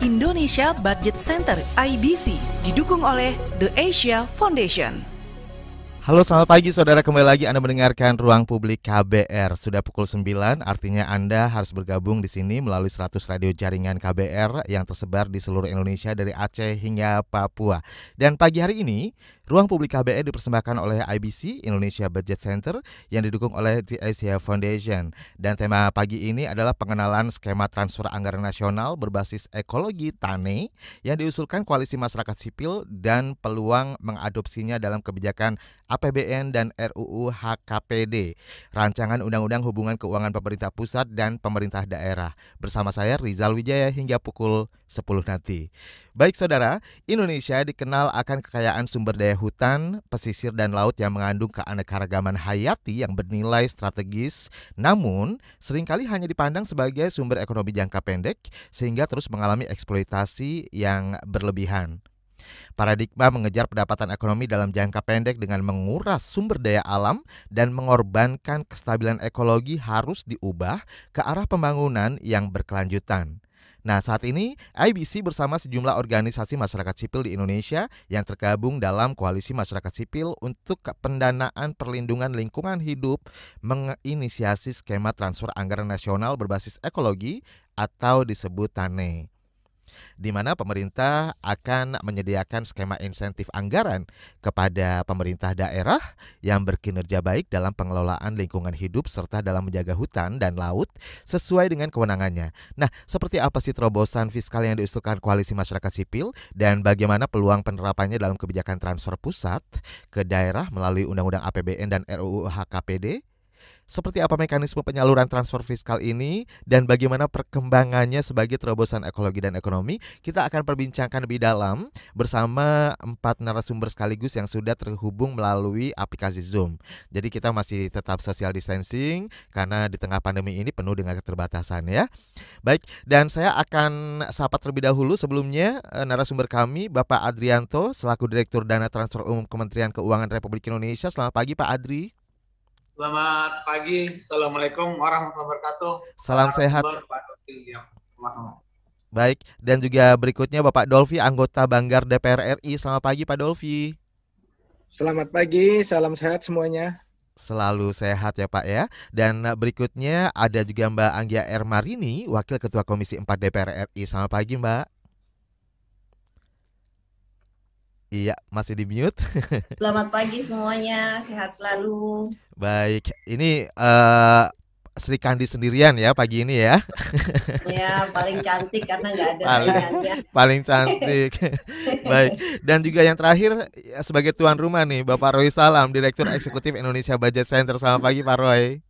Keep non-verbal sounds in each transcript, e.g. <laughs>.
Indonesia Budget Center IBC didukung oleh The Asia Foundation. Halo selamat pagi saudara kembali lagi Anda mendengarkan Ruang Publik KBR Sudah pukul 9 artinya Anda harus bergabung di sini melalui 100 radio jaringan KBR Yang tersebar di seluruh Indonesia dari Aceh hingga Papua Dan pagi hari ini Ruang Publik KBR dipersembahkan oleh IBC Indonesia Budget Center yang didukung oleh Asia Foundation. Dan tema pagi ini adalah pengenalan skema transfer anggaran nasional berbasis ekologi Tane yang diusulkan koalisi masyarakat sipil dan peluang mengadopsinya dalam kebijakan APBN dan RUU HKPD, rancangan undang-undang hubungan keuangan pemerintah pusat dan pemerintah daerah. Bersama saya Rizal Wijaya hingga pukul 10 nanti. Baik saudara, Indonesia dikenal akan kekayaan sumber daya hutan, pesisir dan laut yang mengandung keanekaragaman hayati yang bernilai strategis, namun seringkali hanya dipandang sebagai sumber ekonomi jangka pendek sehingga terus mengalami eksploitasi yang berlebihan. Paradigma mengejar pendapatan ekonomi dalam jangka pendek dengan menguras sumber daya alam dan mengorbankan kestabilan ekologi harus diubah ke arah pembangunan yang berkelanjutan. Nah, saat ini IBC bersama sejumlah organisasi masyarakat sipil di Indonesia yang tergabung dalam koalisi masyarakat sipil untuk pendanaan perlindungan lingkungan hidup menginisiasi skema transfer anggaran nasional berbasis ekologi atau disebut TANE di mana pemerintah akan menyediakan skema insentif anggaran kepada pemerintah daerah yang berkinerja baik dalam pengelolaan lingkungan hidup serta dalam menjaga hutan dan laut sesuai dengan kewenangannya. Nah, seperti apa sih terobosan fiskal yang diusulkan koalisi masyarakat sipil dan bagaimana peluang penerapannya dalam kebijakan transfer pusat ke daerah melalui Undang-Undang APBN dan RUU HKPD? Seperti apa mekanisme penyaluran transfer fiskal ini dan bagaimana perkembangannya sebagai terobosan ekologi dan ekonomi, kita akan perbincangkan lebih dalam bersama empat narasumber sekaligus yang sudah terhubung melalui aplikasi Zoom. Jadi kita masih tetap social distancing karena di tengah pandemi ini penuh dengan keterbatasan ya. Baik, dan saya akan sapa terlebih dahulu sebelumnya eh, narasumber kami Bapak Adrianto selaku Direktur Dana Transfer Umum Kementerian Keuangan Republik Indonesia. Selamat pagi Pak Adri. Selamat pagi. Assalamualaikum warahmatullahi wabarakatuh. Salam sehat. Ya, Baik, dan juga berikutnya Bapak Dolfi, anggota Banggar DPR RI. Selamat pagi Pak Dolfi. Selamat pagi, salam sehat semuanya selalu sehat ya Pak ya. Dan berikutnya ada juga Mbak Anggia Ermarini, Wakil Ketua Komisi 4 DPR RI. Selamat pagi Mbak. Iya, masih di mute. <laughs> Selamat pagi semuanya, sehat selalu. Baik, ini uh, Sri Kandi sendirian ya pagi ini ya. <laughs> Ya paling cantik karena nggak ada paling, <laughs> Paling cantik. Baik. Dan juga yang terakhir ya, sebagai tuan rumah nih Bapak Roy Salam, Direktur Eksekutif Indonesia Budget Center. Selamat pagi Pak Roy.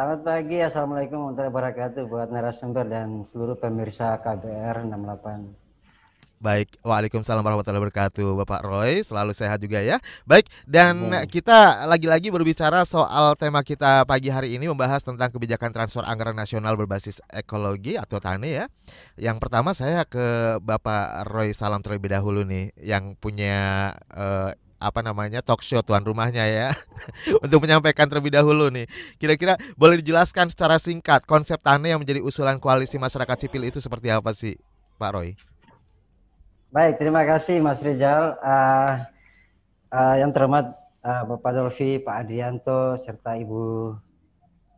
Selamat pagi, Assalamualaikum warahmatullahi wabarakatuh buat narasumber dan seluruh pemirsa KBR 68. Baik, Waalaikumsalam warahmatullahi wabarakatuh. Bapak Roy selalu sehat juga ya. Baik, dan kita lagi-lagi berbicara soal tema kita pagi hari ini membahas tentang kebijakan transfer anggaran nasional berbasis ekologi atau tani ya. Yang pertama saya ke Bapak Roy salam terlebih dahulu nih yang punya eh, apa namanya talk show tuan rumahnya ya <laughs> untuk menyampaikan terlebih dahulu nih kira-kira boleh dijelaskan secara singkat konsep tani yang menjadi usulan koalisi masyarakat sipil itu seperti apa sih Pak Roy? Baik, terima kasih Mas Rizal. Uh, uh, yang terhormat uh, Bapak Dolfi, Pak Adrianto, serta Ibu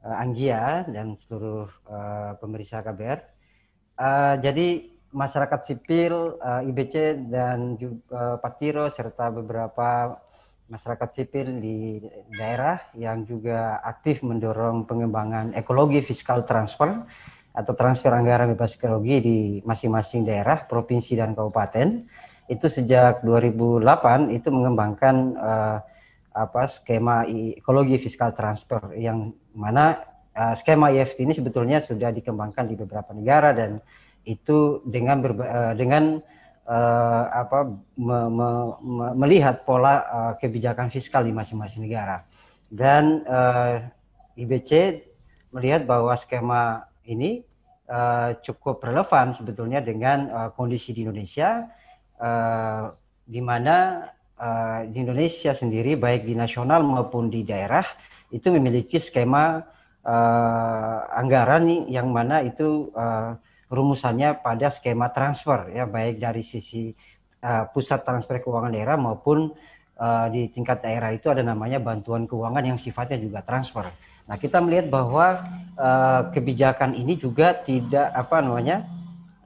uh, Anggia dan seluruh uh, pemeriksa KBR. Uh, jadi masyarakat sipil, uh, IBC dan juga uh, Patiro serta beberapa masyarakat sipil di daerah yang juga aktif mendorong pengembangan ekologi fiskal transfer atau transfer anggaran bebas grogi di masing-masing daerah, provinsi dan kabupaten itu sejak 2008 itu mengembangkan uh, apa skema ekologi fiskal transfer yang mana uh, skema EFT ini sebetulnya sudah dikembangkan di beberapa negara dan itu dengan berba, uh, dengan uh, apa me, me, me, melihat pola uh, kebijakan fiskal di masing-masing negara dan uh, IBC melihat bahwa skema ini Eh, cukup relevan sebetulnya dengan uh, kondisi di Indonesia, uh, di mana uh, di Indonesia sendiri baik di nasional maupun di daerah itu memiliki skema uh, anggaran yang mana itu uh, rumusannya pada skema transfer ya baik dari sisi uh, pusat transfer keuangan daerah maupun uh, di tingkat daerah itu ada namanya bantuan keuangan yang sifatnya juga transfer. Nah, kita melihat bahwa uh, kebijakan ini juga tidak apa namanya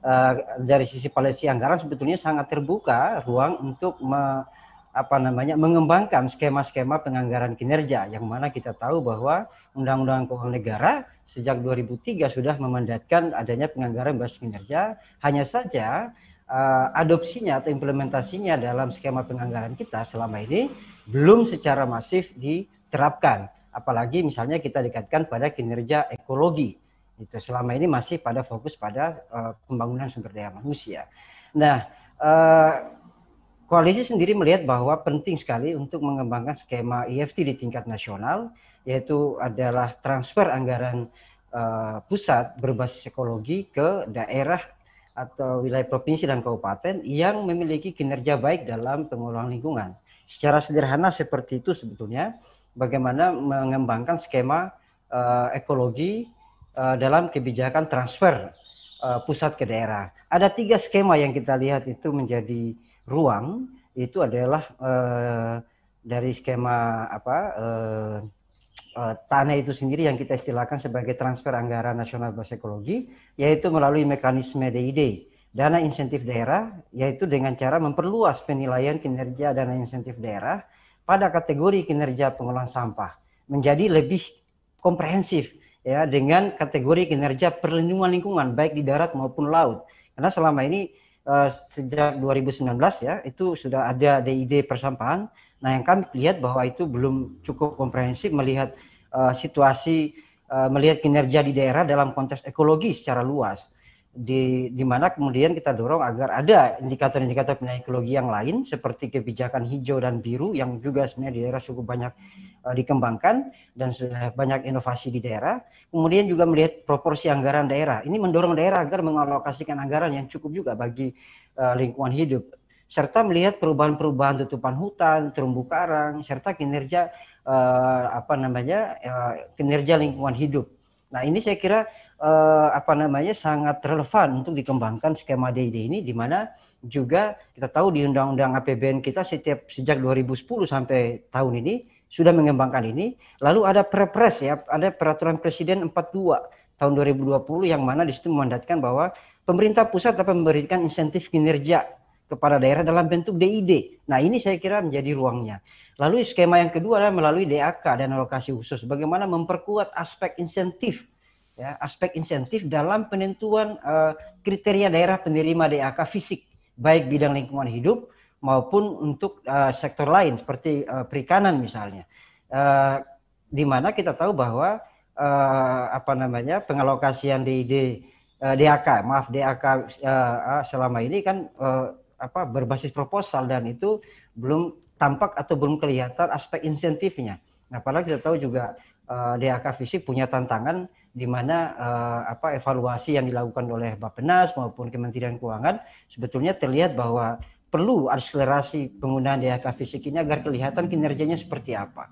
uh, dari sisi polisi anggaran sebetulnya sangat terbuka ruang untuk me, apa namanya mengembangkan skema-skema penganggaran kinerja yang mana kita tahu bahwa Undang-Undang Keuangan Negara sejak 2003 sudah memandatkan adanya penganggaran basis kinerja hanya saja uh, adopsinya atau implementasinya dalam skema penganggaran kita selama ini belum secara masif diterapkan apalagi misalnya kita dekatkan pada kinerja ekologi. Itu selama ini masih pada fokus pada uh, pembangunan sumber daya manusia. Nah, uh, koalisi sendiri melihat bahwa penting sekali untuk mengembangkan skema EFT di tingkat nasional, yaitu adalah transfer anggaran uh, pusat berbasis ekologi ke daerah atau wilayah provinsi dan kabupaten yang memiliki kinerja baik dalam pengelolaan lingkungan. Secara sederhana seperti itu sebetulnya bagaimana mengembangkan skema uh, ekologi uh, dalam kebijakan transfer uh, pusat ke daerah. Ada tiga skema yang kita lihat itu menjadi ruang. Itu adalah uh, dari skema apa uh, uh, tanah itu sendiri yang kita istilahkan sebagai transfer anggaran nasional bahasa ekologi, yaitu melalui mekanisme DID dana insentif daerah yaitu dengan cara memperluas penilaian kinerja dana insentif daerah pada kategori kinerja pengelolaan sampah menjadi lebih komprehensif ya dengan kategori kinerja perlindungan lingkungan baik di darat maupun laut. Karena selama ini uh, sejak 2019 ya itu sudah ada DID persampahan. Nah, yang kami lihat bahwa itu belum cukup komprehensif melihat uh, situasi uh, melihat kinerja di daerah dalam konteks ekologi secara luas di di mana kemudian kita dorong agar ada indikator-indikator penilaian ekologi yang lain seperti kebijakan hijau dan biru yang juga sebenarnya di daerah cukup banyak uh, dikembangkan dan sudah banyak inovasi di daerah. Kemudian juga melihat proporsi anggaran daerah. Ini mendorong daerah agar mengalokasikan anggaran yang cukup juga bagi uh, lingkungan hidup serta melihat perubahan-perubahan tutupan hutan, terumbu karang serta kinerja uh, apa namanya uh, kinerja lingkungan hidup Nah ini saya kira eh, apa namanya sangat relevan untuk dikembangkan skema DD ini di mana juga kita tahu di Undang-Undang APBN kita setiap sejak 2010 sampai tahun ini sudah mengembangkan ini. Lalu ada Perpres ya, ada Peraturan Presiden 42 tahun 2020 yang mana di situ memandatkan bahwa pemerintah pusat dapat memberikan insentif kinerja kepada daerah dalam bentuk DID. Nah ini saya kira menjadi ruangnya. Lalu skema yang kedua adalah melalui DAK dan alokasi khusus. Bagaimana memperkuat aspek insentif, ya, aspek insentif dalam penentuan uh, kriteria daerah penerima DAK fisik, baik bidang lingkungan hidup maupun untuk uh, sektor lain seperti uh, perikanan misalnya. Uh, di mana kita tahu bahwa uh, apa namanya pengalokasian DID uh, DAK, maaf DAK uh, selama ini kan uh, apa berbasis proposal dan itu belum tampak atau belum kelihatan aspek insentifnya. Nah, apalagi kita tahu juga uh, eh, DAK fisik punya tantangan di mana uh, apa evaluasi yang dilakukan oleh Bappenas maupun Kementerian Keuangan sebetulnya terlihat bahwa perlu akselerasi penggunaan DAK fisik ini agar kelihatan kinerjanya seperti apa.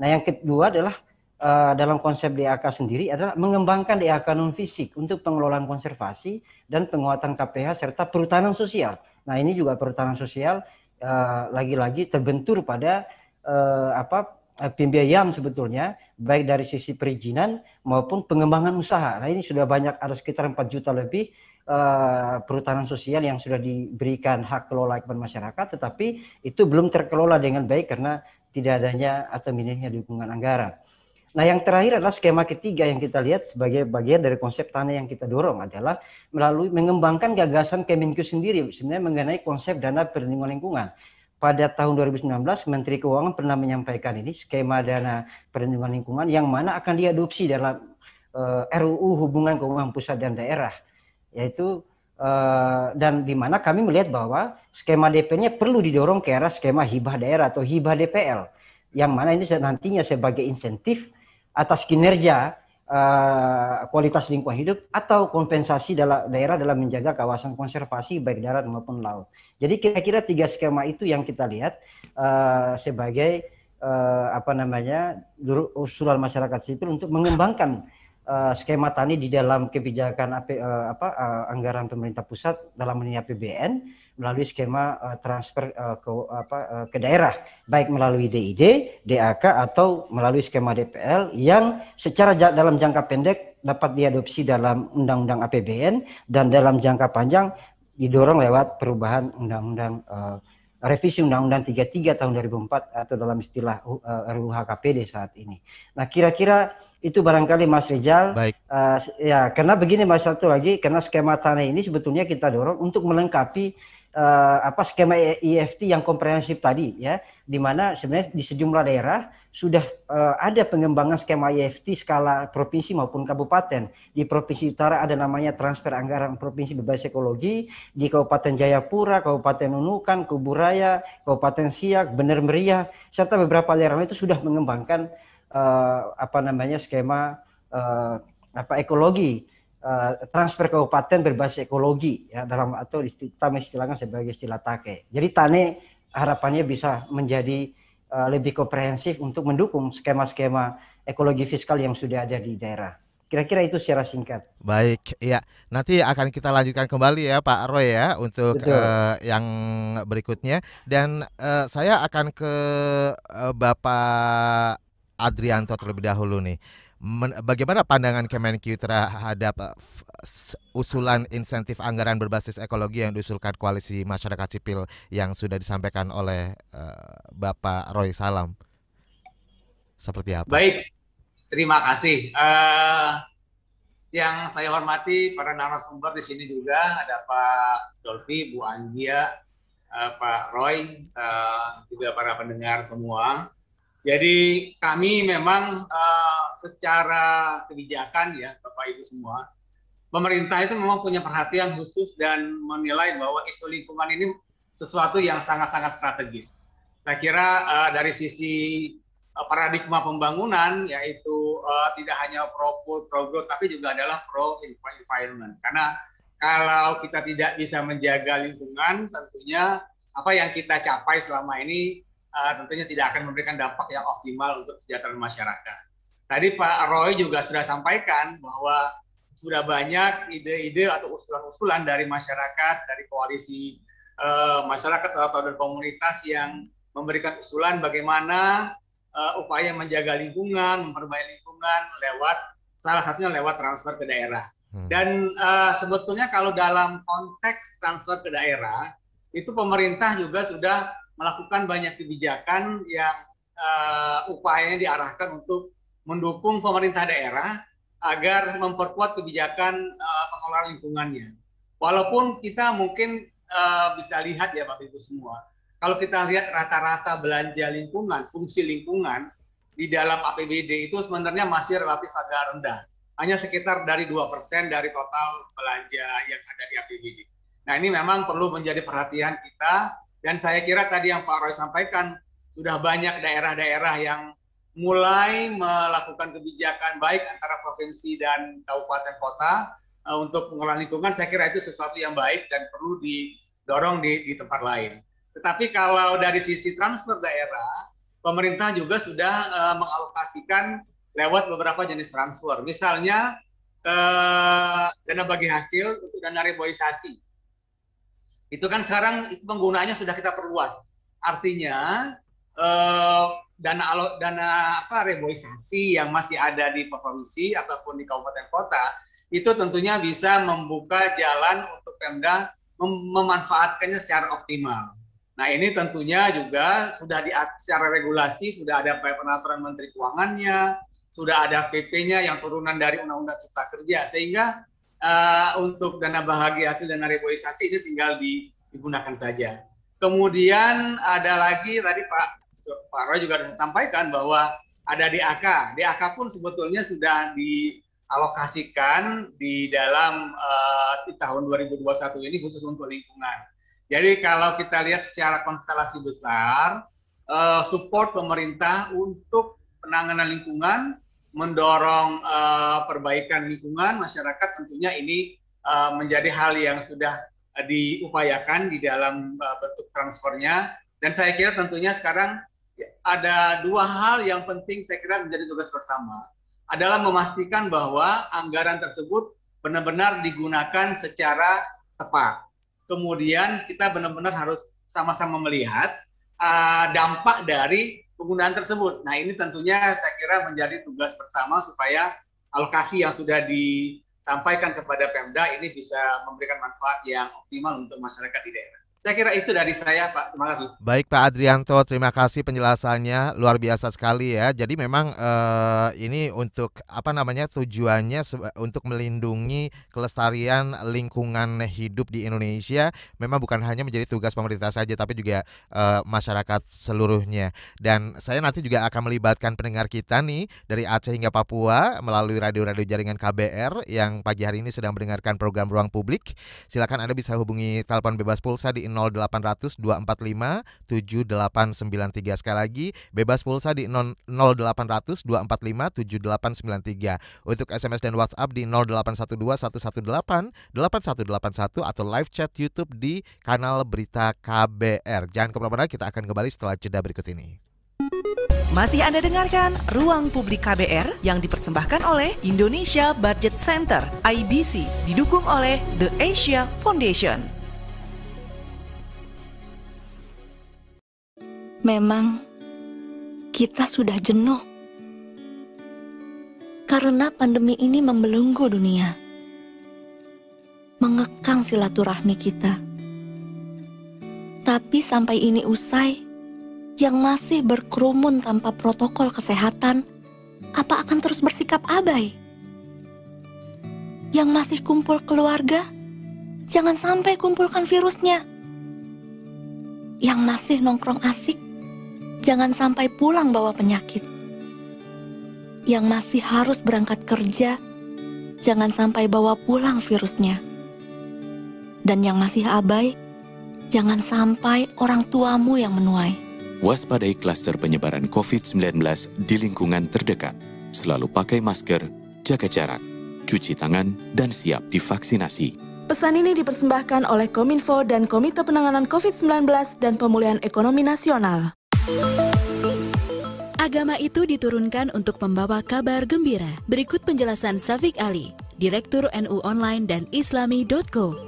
Nah, yang kedua adalah eh, dalam konsep DAK sendiri adalah mengembangkan DAK non fisik untuk pengelolaan konservasi dan penguatan KPH serta perhutanan sosial. Nah ini juga perhutanan sosial eh, lagi-lagi uh, terbentur pada uh, apa pembiayaan sebetulnya baik dari sisi perizinan maupun pengembangan usaha. Nah ini sudah banyak ada sekitar 4 juta lebih Uh, perhutanan sosial yang sudah diberikan hak kelola kepada masyarakat, tetapi itu belum terkelola dengan baik karena tidak adanya atau minimnya dukungan anggaran. Nah, yang terakhir adalah skema ketiga yang kita lihat sebagai bagian dari konsep tanah yang kita dorong adalah melalui mengembangkan gagasan Kemenkyu sendiri sebenarnya mengenai konsep dana perlindungan lingkungan. Pada tahun 2019, Menteri Keuangan pernah menyampaikan ini skema dana perlindungan lingkungan yang mana akan diadopsi dalam uh, eh, RUU hubungan keuangan pusat dan daerah, yaitu uh, dan di mana kami melihat bahwa skema DP-nya perlu didorong ke arah skema hibah daerah atau hibah DPL, yang mana ini nantinya sebagai insentif atas kinerja eh, kualitas lingkungan hidup atau kompensasi daerah dalam menjaga kawasan konservasi baik darat maupun laut. Jadi kira-kira tiga skema itu yang kita lihat eh, sebagai eh, apa namanya usulan masyarakat sipil untuk mengembangkan skema tani di dalam kebijakan apa anggaran pemerintah pusat dalam menyiapkan PBN melalui skema uh, transfer uh, ke apa uh, ke daerah baik melalui DID, DAK atau melalui skema DPL yang secara dalam jangka pendek dapat diadopsi dalam undang-undang APBN dan dalam jangka panjang didorong lewat perubahan undang-undang uh, revisi Undang-Undang 33 tahun 2004 atau dalam istilah uh, RUHKPD saat ini. Nah, kira-kira itu barangkali Mas Rizal. Uh, ya, karena begini Mas satu lagi, karena skema tanah ini sebetulnya kita dorong untuk melengkapi uh, apa skema EFT e yang komprehensif tadi ya di mana sebenarnya di sejumlah daerah sudah uh, ada pengembangan skema EFT skala provinsi maupun kabupaten. Di provinsi utara ada namanya transfer anggaran provinsi bebas ekologi, di Kabupaten Jayapura, Kabupaten Nunukan, Kuburaya, Kabupaten Siak, Bener Meriah serta beberapa daerah itu sudah mengembangkan uh, apa namanya skema uh, apa ekologi Eh, transfer kabupaten berbasis ekologi ya dalam atau kita istilahnya sebagai istilah take. Jadi Tane harapannya bisa menjadi uh, lebih komprehensif untuk mendukung skema-skema ekologi fiskal yang sudah ada di daerah. Kira-kira itu secara singkat. Baik, ya. Nanti akan kita lanjutkan kembali ya Pak Roy ya untuk uh, yang berikutnya dan uh, saya akan ke uh, Bapak Adrianto terlebih dahulu nih bagaimana pandangan Kemenkyu terhadap eh, usulan insentif anggaran berbasis ekologi yang diusulkan koalisi masyarakat sipil yang sudah disampaikan oleh eh, Bapak Roy Salam? Seperti apa? Baik, terima kasih. Uh, yang saya hormati para narasumber di sini juga ada Pak Dolfi, Bu Anjia, uh, Pak Roy, uh, juga para pendengar semua. Jadi kami memang uh, secara kebijakan ya Bapak Ibu semua, pemerintah itu memang punya perhatian khusus dan menilai bahwa isu lingkungan ini sesuatu yang sangat-sangat strategis. Saya kira uh, dari sisi uh, paradigma pembangunan yaitu uh, tidak hanya pro food, pro growth tapi juga adalah pro environment. Karena kalau kita tidak bisa menjaga lingkungan tentunya apa yang kita capai selama ini uh, tentunya tidak akan memberikan dampak yang optimal untuk kesejahteraan masyarakat. Tadi Pak Roy juga sudah sampaikan bahwa sudah banyak ide-ide atau usulan-usulan dari masyarakat, dari koalisi uh, masyarakat atau dari komunitas yang memberikan usulan bagaimana uh, upaya menjaga lingkungan, memperbaiki lingkungan lewat salah satunya lewat transfer ke daerah. Hmm. Dan uh, sebetulnya kalau dalam konteks transfer ke daerah itu pemerintah juga sudah melakukan banyak kebijakan yang uh, upayanya diarahkan untuk mendukung pemerintah daerah agar memperkuat kebijakan uh, pengelolaan lingkungannya. Walaupun kita mungkin uh, bisa lihat ya Bapak Ibu semua, kalau kita lihat rata-rata belanja lingkungan, fungsi lingkungan di dalam APBD itu sebenarnya masih relatif agak rendah. Hanya sekitar dari 2% dari total belanja yang ada di APBD. Nah ini memang perlu menjadi perhatian kita dan saya kira tadi yang Pak Roy sampaikan, sudah banyak daerah-daerah yang mulai melakukan kebijakan baik antara provinsi dan kabupaten kota eh, untuk pengelolaan lingkungan. Saya kira itu sesuatu yang baik dan perlu didorong di, di tempat lain. Tetapi kalau dari sisi transfer daerah, pemerintah juga sudah eh, mengalokasikan lewat beberapa jenis transfer. Misalnya uh, dana bagi hasil untuk dana reboisasi itu kan sekarang itu penggunaannya sudah kita perluas. Artinya eh, dana alo, dana apa reboisasi yang masih ada di provinsi ataupun di kabupaten kota itu tentunya bisa membuka jalan untuk Pemda mem memanfaatkannya secara optimal. Nah ini tentunya juga sudah di secara regulasi sudah ada peraturan Menteri Keuangannya, sudah ada PP-nya yang turunan dari Undang-Undang Cipta Kerja sehingga uh, untuk dana bahagia hasil dana reboisasi ini tinggal digunakan saja. Kemudian ada lagi tadi Pak Pak Roy juga sudah sampaikan bahwa ada DAK. DAK pun sebetulnya sudah dialokasikan di dalam uh, di tahun 2021 ini khusus untuk lingkungan. Jadi kalau kita lihat secara konstelasi besar, uh, support pemerintah untuk penanganan lingkungan mendorong uh, perbaikan lingkungan masyarakat tentunya ini uh, menjadi hal yang sudah uh, diupayakan di dalam uh, bentuk transfernya dan saya kira tentunya sekarang ada dua hal yang penting saya kira menjadi tugas bersama adalah memastikan bahwa anggaran tersebut benar-benar digunakan secara tepat. Kemudian kita benar-benar harus sama-sama melihat uh, dampak dari penggunaan tersebut. Nah, ini tentunya saya kira menjadi tugas bersama supaya alokasi yang sudah disampaikan kepada Pemda ini bisa memberikan manfaat yang optimal untuk masyarakat di daerah. Saya kira itu dari saya, Pak. Terima kasih. Baik, Pak Adrianto, terima kasih penjelasannya luar biasa sekali ya. Jadi memang eh, ini untuk apa namanya tujuannya untuk melindungi kelestarian lingkungan hidup di Indonesia. Memang bukan hanya menjadi tugas pemerintah saja, tapi juga eh, masyarakat seluruhnya. Dan saya nanti juga akan melibatkan pendengar kita nih dari Aceh hingga Papua melalui radio-radio jaringan KBR yang pagi hari ini sedang mendengarkan program Ruang Publik. Silakan Anda bisa hubungi telepon bebas pulsa di 0800 245 7893 sekali lagi bebas pulsa di 0800 245 7893 untuk SMS dan WhatsApp di 0812 118 8181 atau live chat YouTube di kanal Berita KBR. Jangan kemana-mana, kita akan kembali setelah jeda berikut ini. Masih Anda dengarkan Ruang Publik KBR yang dipersembahkan oleh Indonesia Budget Center, IBC, didukung oleh The Asia Foundation. Memang kita sudah jenuh karena pandemi ini membelenggu dunia, mengekang silaturahmi kita. Tapi sampai ini usai, yang masih berkerumun tanpa protokol kesehatan, apa akan terus bersikap abai? Yang masih kumpul keluarga, jangan sampai kumpulkan virusnya. Yang masih nongkrong asik, jangan sampai pulang bawa penyakit. Yang masih harus berangkat kerja, jangan sampai bawa pulang virusnya. Dan yang masih abai, jangan sampai orang tuamu yang menuai. Waspadai klaster penyebaran COVID-19 di lingkungan terdekat. Selalu pakai masker, jaga jarak, cuci tangan, dan siap divaksinasi. Pesan ini dipersembahkan oleh Kominfo dan Komite Penanganan COVID-19 dan Pemulihan Ekonomi Nasional. Agama itu diturunkan untuk membawa kabar gembira. Berikut penjelasan Safiq Ali, Direktur NU Online dan Islami.co.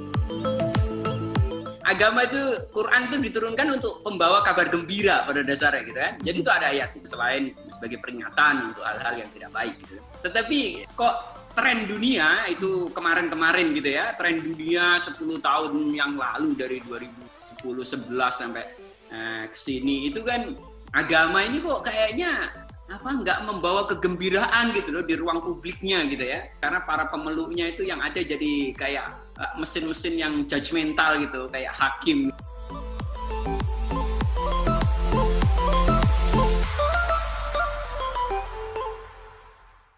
Agama itu, Quran itu diturunkan untuk pembawa kabar gembira pada dasarnya gitu kan. Jadi itu ada ayat selain sebagai peringatan untuk hal-hal yang tidak baik gitu. Tetapi kok tren dunia itu kemarin-kemarin gitu ya, tren dunia 10 tahun yang lalu dari 2010 11 sampai nah, eh, kesini itu kan agama ini kok kayaknya apa nggak membawa kegembiraan gitu loh di ruang publiknya gitu ya karena para pemeluknya itu yang ada jadi kayak eh, mesin-mesin yang judgmental gitu kayak hakim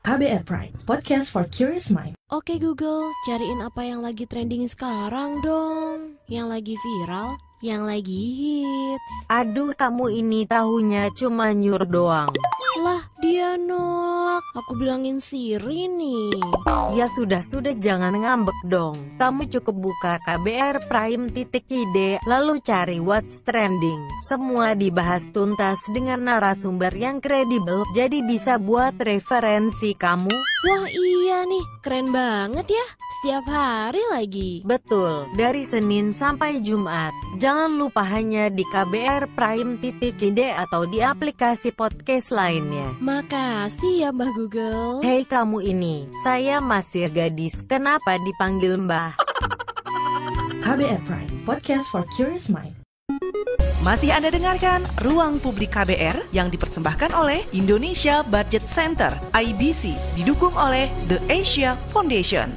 KBR Prime, podcast for curious mind. Oke Google, cariin apa yang lagi trending sekarang dong. Yang lagi viral, yang lagi hits. Aduh kamu ini tahunya cuma nyur doang. Lah dia nolak, aku bilangin Siri nih. Ya sudah-sudah jangan ngambek dong. Kamu cukup buka KBR Prime titik ide, lalu cari what's trending. Semua dibahas tuntas dengan narasumber yang kredibel, jadi bisa buat referensi kamu. Wah iya nih, keren banget ya. Setiap hari lagi. Betul, dari Senin sampai Jumat. Jangan lupa hanya di KBR Prime KBRprime.id atau di aplikasi podcast lainnya. Makasih ya Mbah Google. Hei kamu ini, saya masih gadis. Kenapa dipanggil Mbah? KBR Prime, podcast for curious mind. Masih Anda dengarkan Ruang Publik KBR yang dipersembahkan oleh Indonesia Budget Center, IBC, didukung oleh The Asia Foundation.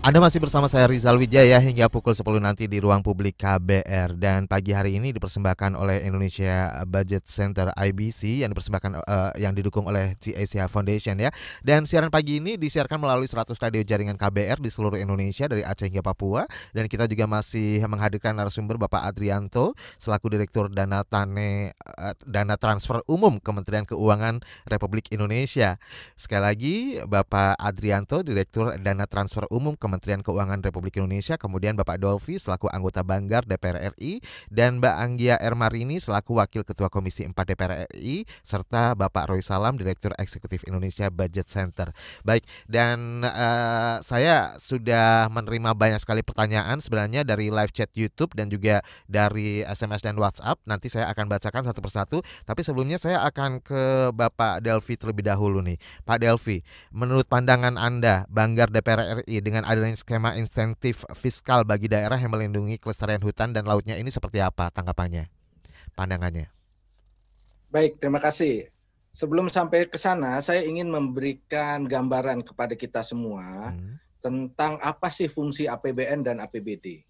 Anda masih bersama saya Rizal Wijaya hingga pukul 10 nanti di ruang publik KBR dan pagi hari ini dipersembahkan oleh Indonesia Budget Center IBC yang dipersembahkan uh, yang didukung oleh CACH Foundation ya. Dan siaran pagi ini disiarkan melalui 100 radio jaringan KBR di seluruh Indonesia dari Aceh hingga Papua dan kita juga masih menghadirkan narasumber Bapak Adrianto selaku Direktur Dana Tane uh, Dana Transfer Umum Kementerian Keuangan Republik Indonesia. Sekali lagi Bapak Adrianto Direktur Dana Transfer Umum Kementerian Kementerian Keuangan Republik Indonesia, kemudian Bapak Dolfi selaku anggota Banggar DPR RI dan Mbak Anggia Ermarini selaku Wakil Ketua Komisi 4 DPR RI serta Bapak Roy Salam Direktur Eksekutif Indonesia Budget Center. Baik, dan uh, saya sudah menerima banyak sekali pertanyaan sebenarnya dari live chat YouTube dan juga dari SMS dan WhatsApp. Nanti saya akan bacakan satu persatu, tapi sebelumnya saya akan ke Bapak Delvi terlebih dahulu nih. Pak Delvi, menurut pandangan Anda, Banggar DPR RI dengan ada dan skema insentif fiskal bagi daerah yang melindungi kelestarian hutan dan lautnya ini seperti apa tanggapannya, pandangannya? Baik, terima kasih. Sebelum sampai ke sana, saya ingin memberikan gambaran kepada kita semua hmm. tentang apa sih fungsi APBN dan APBD.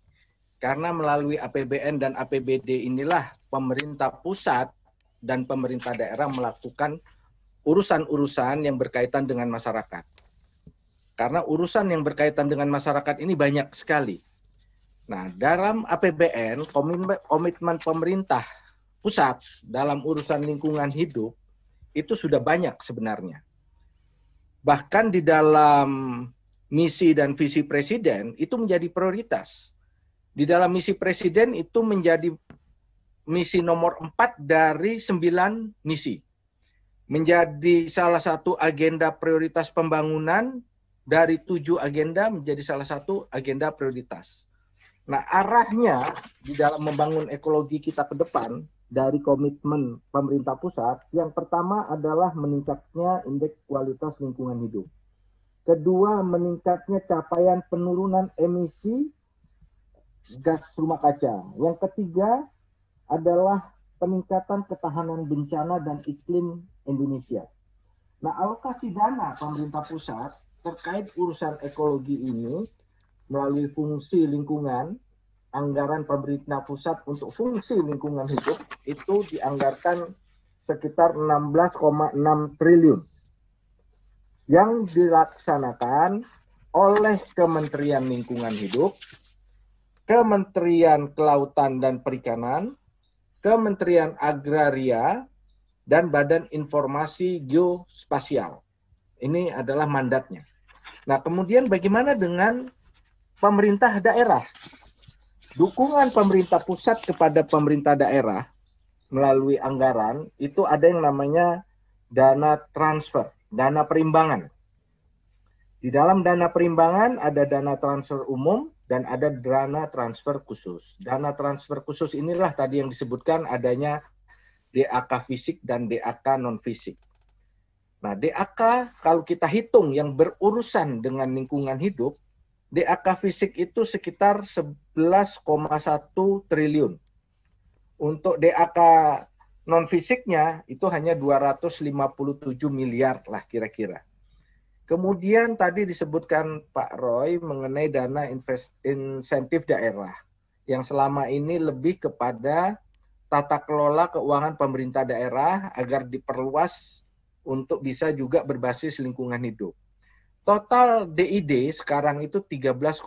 Karena melalui APBN dan APBD inilah pemerintah pusat dan pemerintah daerah melakukan urusan-urusan yang berkaitan dengan masyarakat. Karena urusan yang berkaitan dengan masyarakat ini banyak sekali. Nah, dalam APBN, komitmen pemerintah pusat dalam urusan lingkungan hidup itu sudah banyak sebenarnya. Bahkan di dalam misi dan visi presiden itu menjadi prioritas. Di dalam misi presiden itu menjadi misi nomor empat dari sembilan misi. Menjadi salah satu agenda prioritas pembangunan dari tujuh agenda menjadi salah satu agenda prioritas. Nah, arahnya di dalam membangun ekologi kita ke depan dari komitmen pemerintah pusat, yang pertama adalah meningkatnya indeks kualitas lingkungan hidup. Kedua, meningkatnya capaian penurunan emisi gas rumah kaca. Yang ketiga adalah peningkatan ketahanan bencana dan iklim Indonesia. Nah, alokasi dana pemerintah pusat terkait urusan ekologi ini melalui fungsi lingkungan anggaran pemerintah pusat untuk fungsi lingkungan hidup itu dianggarkan sekitar 16,6 triliun yang dilaksanakan oleh Kementerian Lingkungan Hidup, Kementerian Kelautan dan Perikanan, Kementerian Agraria, dan Badan Informasi Geospasial. Ini adalah mandatnya. Nah, kemudian bagaimana dengan pemerintah daerah? Dukungan pemerintah pusat kepada pemerintah daerah melalui anggaran itu ada yang namanya dana transfer, dana perimbangan. Di dalam dana perimbangan ada dana transfer umum dan ada dana transfer khusus. Dana transfer khusus inilah tadi yang disebutkan adanya DAK fisik dan DAK non fisik. Nah, DAK kalau kita hitung yang berurusan dengan lingkungan hidup, DAK fisik itu sekitar 11,1 triliun. Untuk DAK non fisiknya itu hanya 257 miliar lah kira-kira. Kemudian tadi disebutkan Pak Roy mengenai dana invest, insentif daerah yang selama ini lebih kepada tata kelola keuangan pemerintah daerah agar diperluas untuk bisa juga berbasis lingkungan hidup. Total DID sekarang itu 13,5.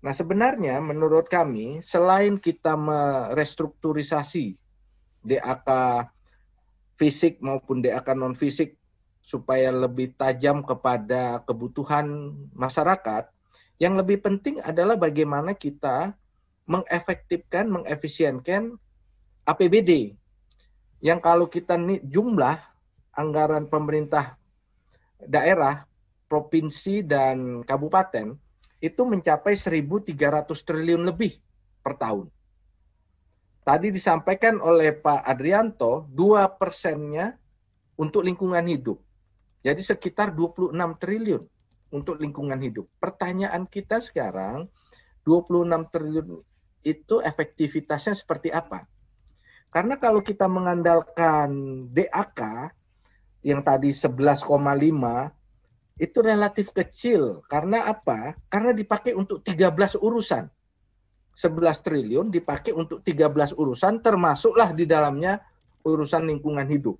Nah, sebenarnya menurut kami selain kita merestrukturisasi DAK fisik maupun DAK non fisik supaya lebih tajam kepada kebutuhan masyarakat, yang lebih penting adalah bagaimana kita mengefektifkan, mengefisienkan APBD yang kalau kita nih jumlah anggaran pemerintah daerah, provinsi dan kabupaten itu mencapai 1.300 triliun lebih per tahun. Tadi disampaikan oleh Pak Adrianto, 2 persennya untuk lingkungan hidup. Jadi sekitar 26 triliun untuk lingkungan hidup. Pertanyaan kita sekarang, 26 triliun itu efektivitasnya seperti apa? Karena kalau kita mengandalkan DAK yang tadi 11,5 itu relatif kecil. Karena apa? Karena dipakai untuk 13 urusan. 11 triliun dipakai untuk 13 urusan termasuklah di dalamnya urusan lingkungan hidup.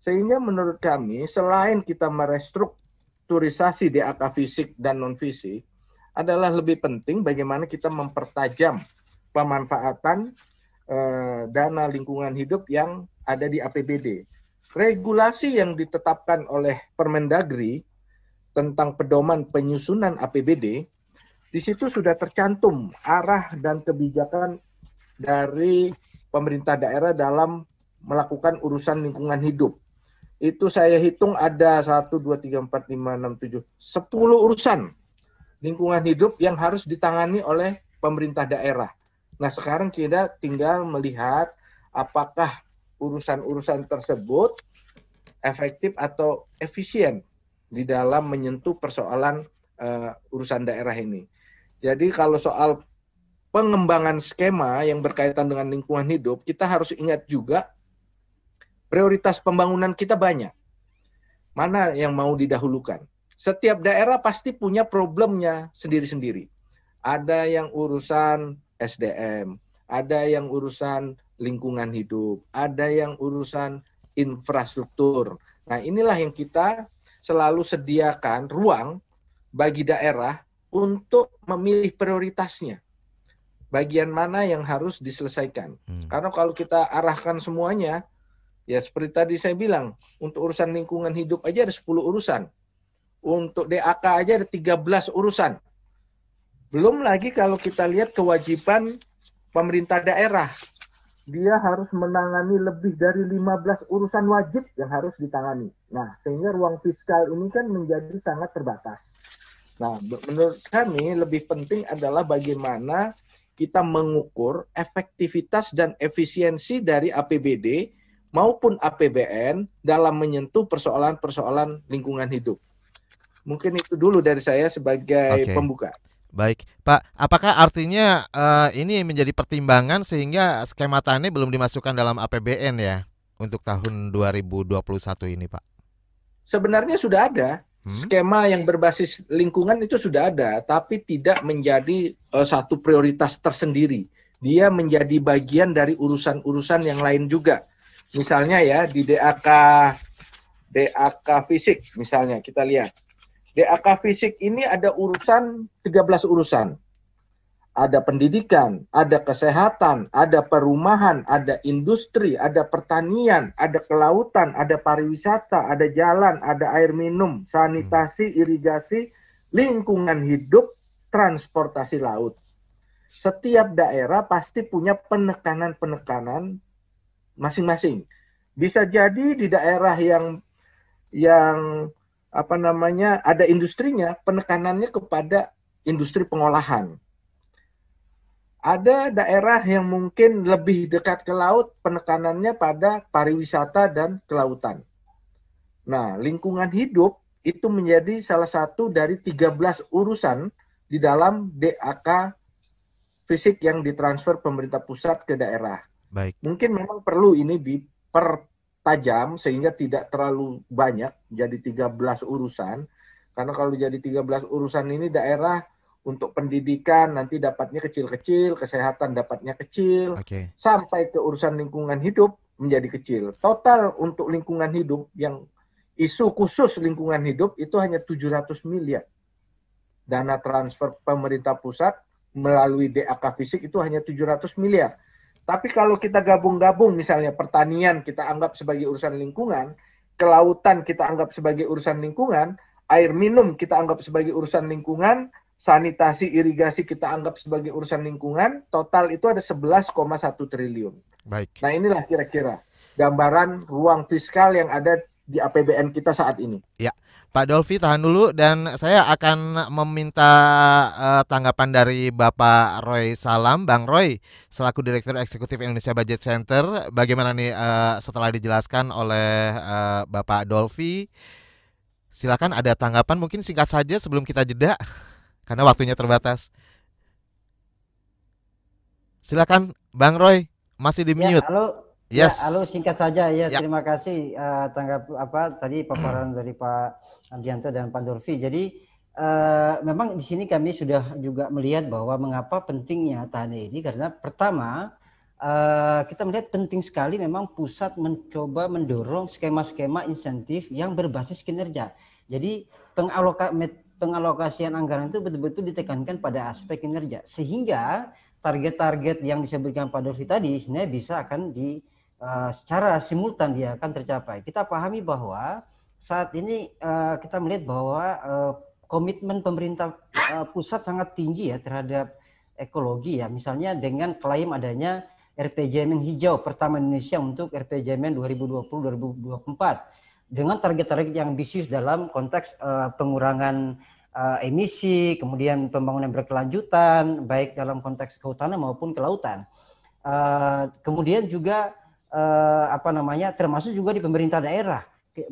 Sehingga menurut kami selain kita merestrukturisasi DAK fisik dan non fisik adalah lebih penting bagaimana kita mempertajam pemanfaatan Eh, dana lingkungan hidup yang ada di APBD. Regulasi yang ditetapkan oleh Permendagri tentang pedoman penyusunan APBD di situ sudah tercantum arah dan kebijakan dari pemerintah daerah dalam melakukan urusan lingkungan hidup. Itu saya hitung ada 1, 2, 3, 4, 5, 6, 7, 10 urusan lingkungan hidup yang harus ditangani oleh pemerintah daerah. Nah, sekarang kita tinggal melihat apakah urusan-urusan tersebut efektif atau efisien di dalam menyentuh persoalan uh, urusan daerah ini. Jadi kalau soal pengembangan skema yang berkaitan dengan lingkungan hidup, kita harus ingat juga prioritas pembangunan kita banyak. Mana yang mau didahulukan? Setiap daerah pasti punya problemnya sendiri-sendiri. Ada yang urusan SDM, ada yang urusan lingkungan hidup, ada yang urusan infrastruktur. Nah, inilah yang kita selalu sediakan ruang bagi daerah untuk memilih prioritasnya. Bagian mana yang harus diselesaikan? Hmm. Karena kalau kita arahkan semuanya, ya seperti tadi saya bilang, untuk urusan lingkungan hidup aja ada 10 urusan. Untuk DAK aja ada 13 urusan. Belum lagi kalau kita lihat kewajiban pemerintah daerah. Dia harus menangani lebih dari 15 urusan wajib yang harus ditangani. Nah, sehingga ruang fiskal ini kan menjadi sangat terbatas. Nah, menurut kami lebih penting adalah bagaimana kita mengukur efektivitas dan efisiensi dari APBD maupun APBN dalam menyentuh persoalan-persoalan lingkungan hidup. Mungkin itu dulu dari saya sebagai okay. pembuka. Baik, Pak, apakah artinya uh, ini menjadi pertimbangan sehingga skema tani e belum dimasukkan dalam APBN ya untuk tahun 2021 ini, Pak? Sebenarnya sudah ada hmm? skema yang berbasis lingkungan itu sudah ada, tapi tidak menjadi uh, satu prioritas tersendiri. Dia menjadi bagian dari urusan-urusan yang lain juga. Misalnya ya di DAK DAK fisik misalnya kita lihat DAK fisik ini ada urusan 13 urusan. Ada pendidikan, ada kesehatan, ada perumahan, ada industri, ada pertanian, ada kelautan, ada pariwisata, ada jalan, ada air minum, sanitasi, hmm. irigasi, lingkungan hidup, transportasi laut. Setiap daerah pasti punya penekanan-penekanan masing-masing. Bisa jadi di daerah yang yang apa namanya ada industrinya, penekanannya kepada industri pengolahan. Ada daerah yang mungkin lebih dekat ke laut, penekanannya pada pariwisata dan kelautan. Nah, lingkungan hidup itu menjadi salah satu dari 13 urusan di dalam DAK fisik yang ditransfer pemerintah pusat ke daerah. Baik. Mungkin memang perlu ini diper tajam sehingga tidak terlalu banyak jadi 13 urusan karena kalau jadi 13 urusan ini daerah untuk pendidikan nanti dapatnya kecil-kecil, kesehatan dapatnya kecil, okay. sampai ke urusan lingkungan hidup menjadi kecil. Total untuk lingkungan hidup yang isu khusus lingkungan hidup itu hanya 700 miliar. Dana transfer pemerintah pusat melalui DAK fisik itu hanya 700 miliar tapi kalau kita gabung-gabung misalnya pertanian kita anggap sebagai urusan lingkungan, kelautan kita anggap sebagai urusan lingkungan, air minum kita anggap sebagai urusan lingkungan, sanitasi irigasi kita anggap sebagai urusan lingkungan, total itu ada 11,1 triliun. Baik. Nah, inilah kira-kira gambaran ruang fiskal yang ada di APBN kita saat ini. Ya, Pak Dolfi tahan dulu dan saya akan meminta uh, tanggapan dari Bapak Roy Salam, Bang Roy selaku Direktur Eksekutif Indonesia Budget Center. Bagaimana nih uh, setelah dijelaskan oleh uh, Bapak Dolfi? Silakan ada tanggapan mungkin singkat saja sebelum kita jeda <laughs> karena waktunya terbatas. Silakan Bang Roy masih di ya, mute. Ya, halo. Ya, yes. Ya, lalu singkat saja ya, ya. terima kasih uh, tanggap apa tadi paparan dari Pak Adianto dan Pak Dorfi. Jadi uh, memang di sini kami sudah juga melihat bahwa mengapa pentingnya tani ini karena pertama uh, kita melihat penting sekali memang pusat mencoba mendorong skema-skema insentif yang berbasis kinerja. Jadi pengaloka pengalokasian anggaran itu betul-betul ditekankan pada aspek kinerja sehingga target-target yang disebutkan Pak Dorfi tadi sebenarnya bisa akan di uh, secara simultan dia akan tercapai. Kita pahami bahwa saat ini uh, kita melihat bahwa uh, komitmen pemerintah uh, pusat sangat tinggi ya terhadap ekologi ya. Misalnya dengan klaim adanya RPJMN hijau pertama Indonesia untuk RPJMN 2020-2024 dengan target-target yang ambisius dalam konteks uh, pengurangan uh, emisi, kemudian pembangunan berkelanjutan baik dalam konteks kehutanan maupun kelautan. Uh, kemudian juga eh, apa namanya termasuk juga di pemerintah daerah eh,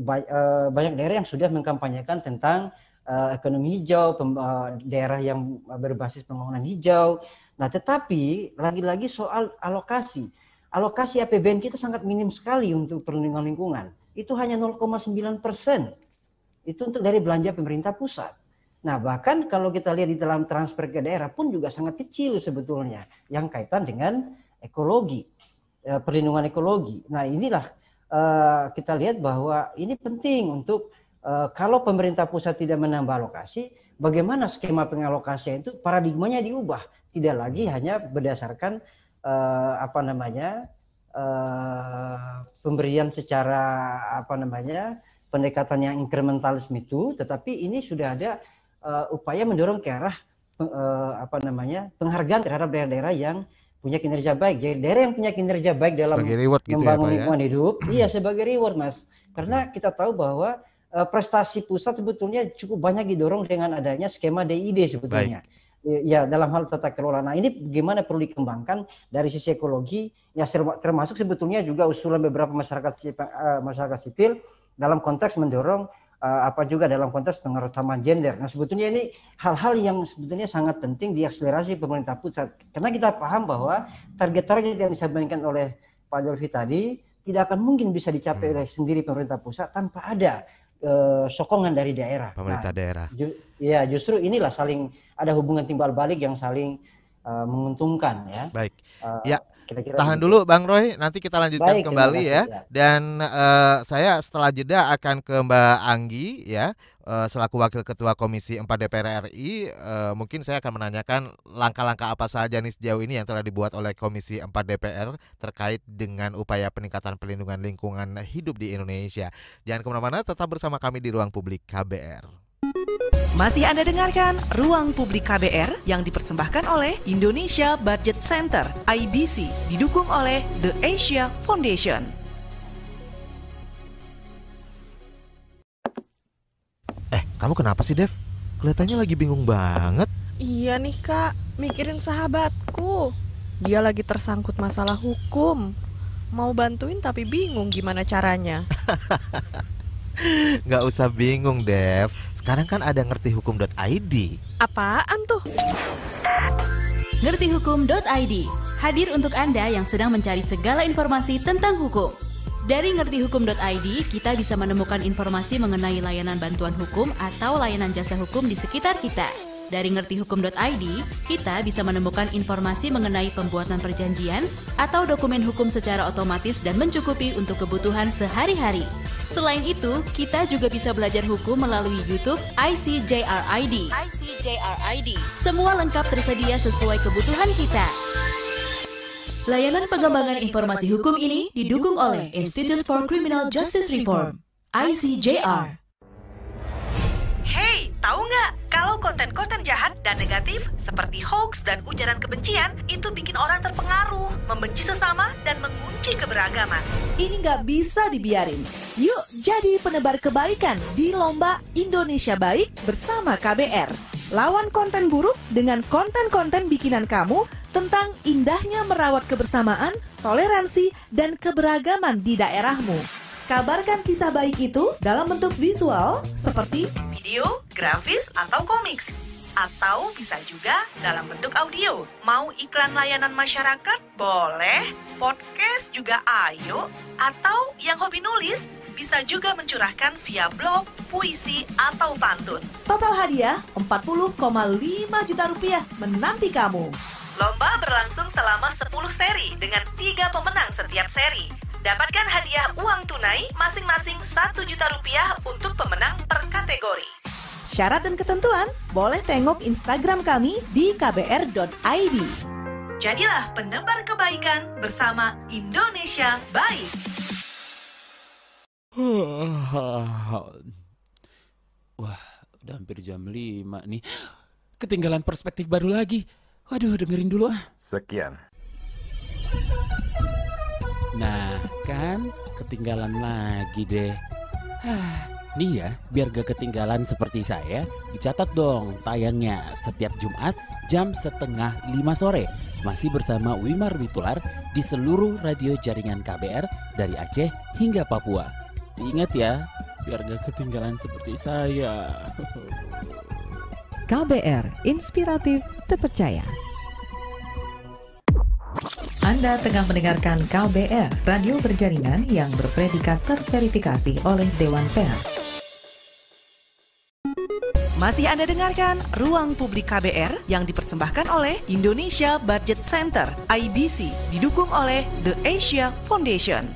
banyak daerah yang sudah mengkampanyekan tentang eh, ekonomi hijau, pem, eh, daerah yang berbasis pembangunan hijau. Nah, tetapi lagi-lagi soal alokasi. Alokasi APBN kita sangat minim sekali untuk perlindungan lingkungan. Itu hanya 0,9 persen. Itu untuk dari belanja pemerintah pusat. Nah, bahkan kalau kita lihat di dalam transfer ke daerah pun juga sangat kecil sebetulnya yang kaitan dengan ekologi. Eh, perlindungan ekologi. Nah inilah eh, kita lihat bahwa ini penting untuk eh, kalau pemerintah pusat tidak menambah lokasi, bagaimana skema pengalokasian itu paradigmanya diubah, tidak lagi hanya berdasarkan apa namanya pemberian secara apa namanya pendekatan yang incrementalisme itu, tetapi ini sudah ada upaya mendorong ke arah apa namanya penghargaan terhadap daerah-daerah yang punya kinerja baik. Jadi daerah yang punya kinerja baik dalam sebagai gitu ya, ya? lingkungan ya? hidup, hmm. iya sebagai reward mas. Karena hmm. kita tahu bahwa uh, prestasi pusat sebetulnya cukup banyak didorong dengan adanya skema DID sebetulnya. Baik. Ya dalam hal tata kelola. Nah ini bagaimana perlu dikembangkan dari sisi ekologi. Ya termasuk sebetulnya juga usulan beberapa masyarakat sipil, eh, masyarakat sipil dalam konteks mendorong uh, apa juga dalam konteks pengertaman gender. Nah sebetulnya ini hal-hal yang sebetulnya sangat penting diakselerasi pemerintah pusat. Karena kita paham bahwa target-target yang disampaikan oleh Pak Jolvi tadi tidak akan mungkin bisa dicapai hmm. sendiri pemerintah pusat tanpa ada uh, sokongan dari daerah. Pemerintah nah, daerah. Ju ya justru inilah saling ada hubungan timbal balik yang saling Eh, menguntungkan ya. Baik. Uh, ya. Kira-kira Tahan dulu Bang Roy, nanti kita lanjutkan Baik, kembali ya. ya. Dan uh, saya setelah jeda akan ke Mbak Anggi ya, uh, selaku Wakil Ketua Komisi 4 DPR RI, uh, mungkin saya akan menanyakan langkah-langkah apa saja nih sejauh ini yang telah dibuat oleh Komisi 4 DPR terkait dengan upaya peningkatan perlindungan lingkungan hidup di Indonesia. Jangan kemana-mana, tetap bersama kami di ruang publik KBR. Masih Anda dengarkan Ruang Publik KBR yang dipersembahkan oleh Indonesia Budget Center, IBC, didukung oleh The Asia Foundation. Eh, kamu kenapa sih, Dev? Kelihatannya lagi bingung banget. Iya nih, Kak. Mikirin sahabatku. Dia lagi tersangkut masalah hukum. Mau bantuin tapi bingung gimana caranya. <laughs> Nggak usah bingung, Dev. Sekarang kan ada ngertihukum.id. Apaan tuh? Ngertihukum.id hadir untuk Anda yang sedang mencari segala informasi tentang hukum. Dari ngertihukum.id, kita bisa menemukan informasi mengenai layanan bantuan hukum atau layanan jasa hukum di sekitar kita. Dari ngertihukum.id, kita bisa menemukan informasi mengenai pembuatan perjanjian atau dokumen hukum secara otomatis dan mencukupi untuk kebutuhan sehari-hari. Selain itu, kita juga bisa belajar hukum melalui YouTube ICJRID. ICJRID. Semua lengkap tersedia sesuai kebutuhan kita. Layanan pengembangan informasi hukum ini didukung oleh Institute for Criminal Justice Reform, ICJR. Hey, tahu nggak? konten jahat dan negatif seperti hoax dan ujaran kebencian itu bikin orang terpengaruh, membenci sesama, dan mengunci keberagaman. Ini nggak bisa dibiarin. Yuk jadi penebar kebaikan di Lomba Indonesia Baik bersama KBR. Lawan konten buruk dengan konten-konten bikinan kamu tentang indahnya merawat kebersamaan, toleransi, dan keberagaman di daerahmu. Kabarkan kisah baik itu dalam bentuk visual seperti video, grafis, atau komik atau bisa juga dalam bentuk audio. Mau iklan layanan masyarakat? Boleh. Podcast juga ayo. Atau yang hobi nulis? Bisa juga mencurahkan via blog, puisi, atau pantun. Total hadiah 40,5 juta rupiah menanti kamu. Lomba berlangsung selama 10 seri dengan 3 pemenang setiap seri. Dapatkan hadiah uang tunai masing-masing 1 juta rupiah untuk pemenang per kategori. Syarat dan ketentuan boleh tengok Instagram kami di kbr.id. Jadilah penebar kebaikan bersama Indonesia Baik. <sighs> Wah, udah hampir jam 5 nih. Ketinggalan perspektif baru lagi. Waduh, dengerin dulu ah. Sekian. Nah, kan ketinggalan lagi deh. <sighs> Ah. Nih ya, biar gak ketinggalan seperti saya, dicatat dong tayangnya setiap Jumat jam setengah lima sore. Masih bersama Wimar Witular di seluruh radio jaringan KBR dari Aceh hingga Papua. Ingat ya, biar gak ketinggalan seperti saya. <laughs> KBR, inspiratif, terpercaya. Anda tengah mendengarkan KBR, radio berjaringan yang berpredikat terverifikasi oleh Dewan Pers. Masih Anda dengarkan Ruang Publik KBR yang dipersembahkan oleh Indonesia Budget Center, IBC, didukung oleh The Asia Foundation.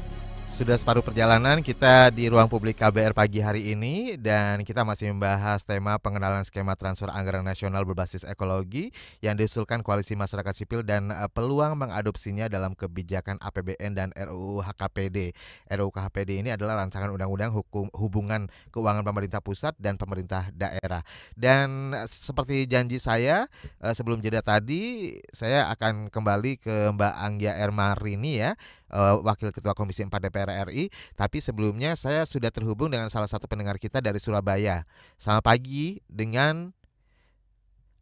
Sudah separuh perjalanan kita di ruang publik KBR pagi hari ini dan kita masih membahas tema pengenalan skema transfer anggaran nasional berbasis ekologi yang diusulkan koalisi masyarakat sipil dan eh, peluang mengadopsinya dalam kebijakan APBN dan RUU HKPD. RUU KHPD ini adalah rancangan undang-undang hukum hubungan keuangan pemerintah pusat dan pemerintah daerah. Dan seperti janji saya eh, sebelum jeda tadi, saya akan kembali ke Mbak Anggia Ermarini ya uh, Wakil Ketua Komisi 4 DPR RI, tapi sebelumnya saya sudah terhubung dengan salah satu pendengar kita dari Surabaya. Selamat pagi dengan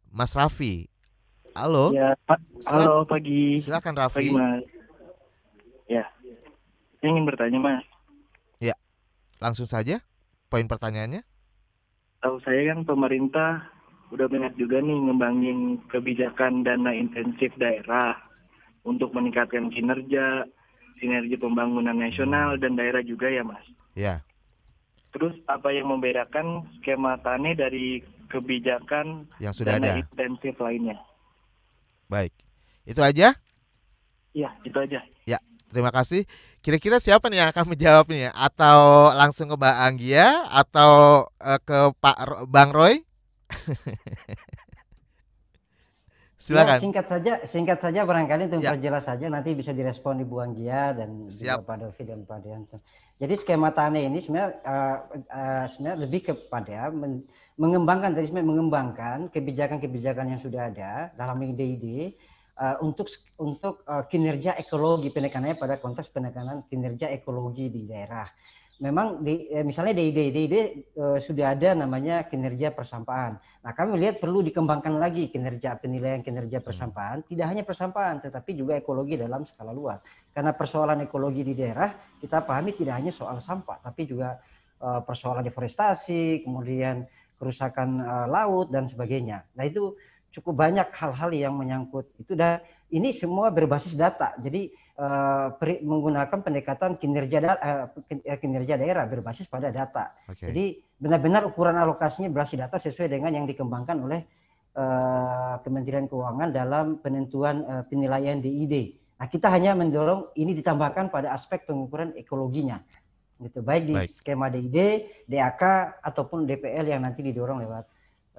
Mas Raffi. Halo. Ya, pa Halo, pagi. Silakan Raffi. Pagi, Ya. ingin bertanya, Mas. Ya. Langsung saja poin pertanyaannya. Tahu saya kan pemerintah udah banyak juga nih ngembangin kebijakan dana intensif daerah untuk meningkatkan kinerja, sinergi pembangunan nasional dan daerah juga ya mas. Ya. Terus apa yang membedakan skema tani dari kebijakan yang sudah dana ada intensif lainnya? Baik, itu aja? Ya, itu aja. Ya, terima kasih. Kira-kira siapa nih yang akan menjawabnya? Atau langsung ke Mbak Anggia atau eh, ke Pak Bang Roy? <laughs> Silakan. Ya, singkat saja, singkat saja barangkali untuk ya. perjelas saja nanti bisa direspon di Anggia dan Siap. Pak Dovi dan Pak Dianto. Jadi skema tanah ini sebenarnya uh, uh, sebenarnya lebih kepada men mengembangkan tadi sebenarnya mengembangkan kebijakan-kebijakan yang sudah ada dalam ide-ide uh, untuk untuk uh, kinerja ekologi penekanannya pada konteks penekanan kinerja ekologi di daerah memang di, eh, misalnya di DID uh, eh, sudah ada namanya kinerja persampahan. Nah, kami lihat perlu dikembangkan lagi kinerja penilaian kinerja hmm. persampahan, hmm. tidak hanya persampahan tetapi juga ekologi dalam skala luas. Karena persoalan ekologi di daerah kita pahami tidak hanya soal sampah tapi juga uh, persoalan deforestasi, kemudian kerusakan uh, laut dan sebagainya. Nah, itu cukup banyak hal-hal yang menyangkut itu dan ini semua berbasis data. Jadi uh, menggunakan pendekatan kinerja da, uh, kinerja daerah berbasis pada data. Okay. Jadi benar-benar ukuran alokasinya berbasis data sesuai dengan yang dikembangkan oleh uh, Kementerian Keuangan dalam penentuan uh, penilaian DID. Nah, kita hanya mendorong ini ditambahkan pada aspek pengukuran ekologinya. Gitu, baik di baik. skema DID, DAK ataupun DPL yang nanti didorong lewat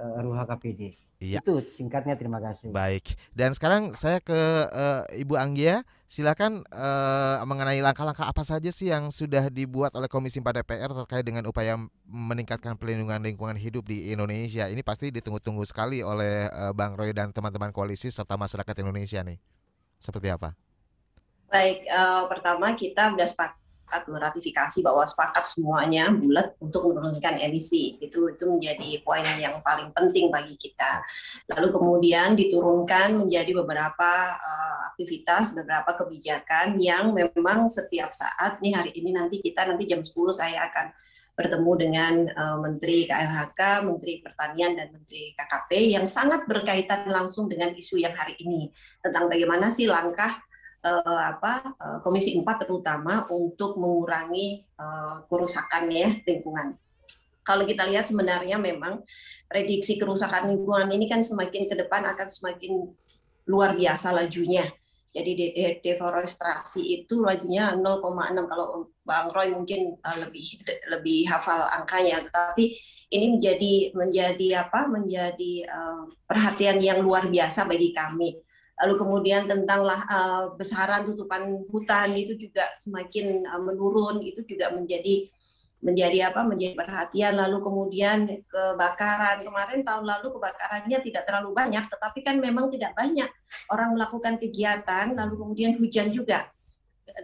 uh, eh, RUHKPD. Iya. Itu singkatnya terima kasih. Baik. Dan sekarang saya ke uh, Ibu Anggia, silakan uh, mengenai langkah-langkah apa saja sih yang sudah dibuat oleh Komisi 4 DPR terkait dengan upaya meningkatkan pelindungan lingkungan hidup di Indonesia. Ini pasti ditunggu-tunggu sekali oleh uh, Bang Roy dan teman-teman koalisi serta masyarakat Indonesia nih. Seperti apa? Baik, uh, pertama kita sudah sepakat sepakat meratifikasi bahwa sepakat semuanya bulat untuk menurunkan emisi. Itu itu menjadi poin yang paling penting bagi kita. Lalu kemudian diturunkan menjadi beberapa uh, aktivitas, beberapa kebijakan yang memang setiap saat nih hari ini nanti kita nanti jam 10 saya akan bertemu dengan uh, Menteri KLHK, Menteri Pertanian, dan Menteri KKP yang sangat berkaitan langsung dengan isu yang hari ini tentang bagaimana sih langkah uh, apa eh, Komisi 4 terutama untuk mengurangi uh, eh, kerusakan ya lingkungan. Kalau kita lihat sebenarnya memang prediksi kerusakan lingkungan ini kan semakin ke depan akan semakin luar biasa lajunya. Jadi de de deforestasi itu lajunya 0,6 kalau Bang Roy mungkin lebih lebih hafal angkanya, tetapi ini menjadi menjadi apa? Menjadi perhatian yang luar biasa bagi kami lalu kemudian tentang eh, besaran tutupan hutan itu juga semakin eh, menurun itu juga menjadi menjadi apa menjadi perhatian lalu kemudian kebakaran kemarin tahun lalu kebakarannya tidak terlalu banyak tetapi kan memang tidak banyak orang melakukan kegiatan lalu kemudian hujan juga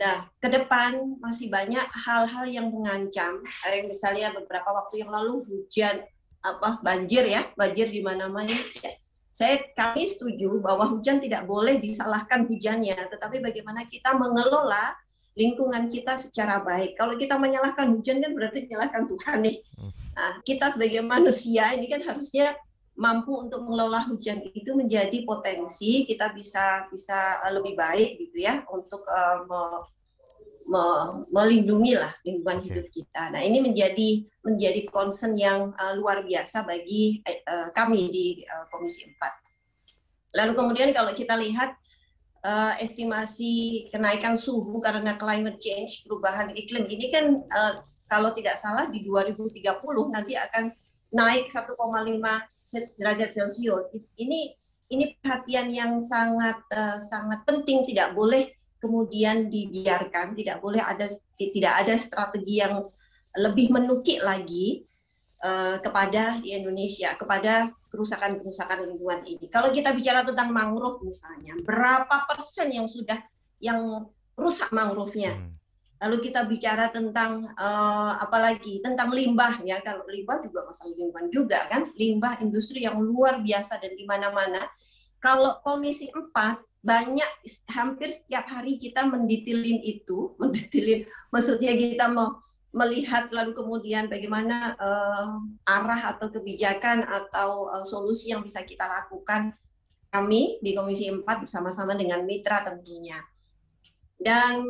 nah ke depan masih banyak hal-hal yang mengancam yang eh, misalnya beberapa waktu yang lalu hujan apa banjir ya banjir di mana-mana saya kami setuju bahwa hujan tidak boleh disalahkan hujannya, tetapi bagaimana kita mengelola lingkungan kita secara baik. Kalau kita menyalahkan hujan kan berarti menyalahkan Tuhan nih. Hmm. Nah, kita sebagai manusia ini kan harusnya mampu untuk mengelola hujan itu menjadi potensi kita bisa bisa eh, lebih baik gitu ya untuk uh, melindungi lah lingkungan okay. hidup kita. Nah ini menjadi menjadi concern yang uh, luar biasa bagi uh, kami di uh, Komisi 4. Lalu kemudian kalau kita lihat uh, estimasi kenaikan suhu karena climate change perubahan iklim ini kan uh, kalau tidak salah di 2030 nanti akan naik 1,5 derajat Celcius. Ini ini perhatian yang sangat uh, sangat penting tidak boleh kemudian dibiarkan, tidak boleh ada tidak ada strategi yang lebih menukik lagi uh, kepada Indonesia, kepada kerusakan-kerusakan lingkungan ini. Kalau kita bicara tentang mangrove misalnya, berapa persen yang sudah yang rusak mangrove-nya? Hmm. Lalu kita bicara tentang uh, eh, apalagi tentang limbah ya. Kalau limbah juga masalah lingkungan juga kan. Limbah industri yang luar biasa dan di mana-mana kalau komisi 4 banyak hampir setiap hari kita mendetilin itu, <laughs> mendetilin maksudnya kita mau melihat lalu kemudian bagaimana uh, arah atau kebijakan atau uh, solusi yang bisa kita lakukan kami di Komisi 4 bersama-sama dengan mitra tentunya. Dan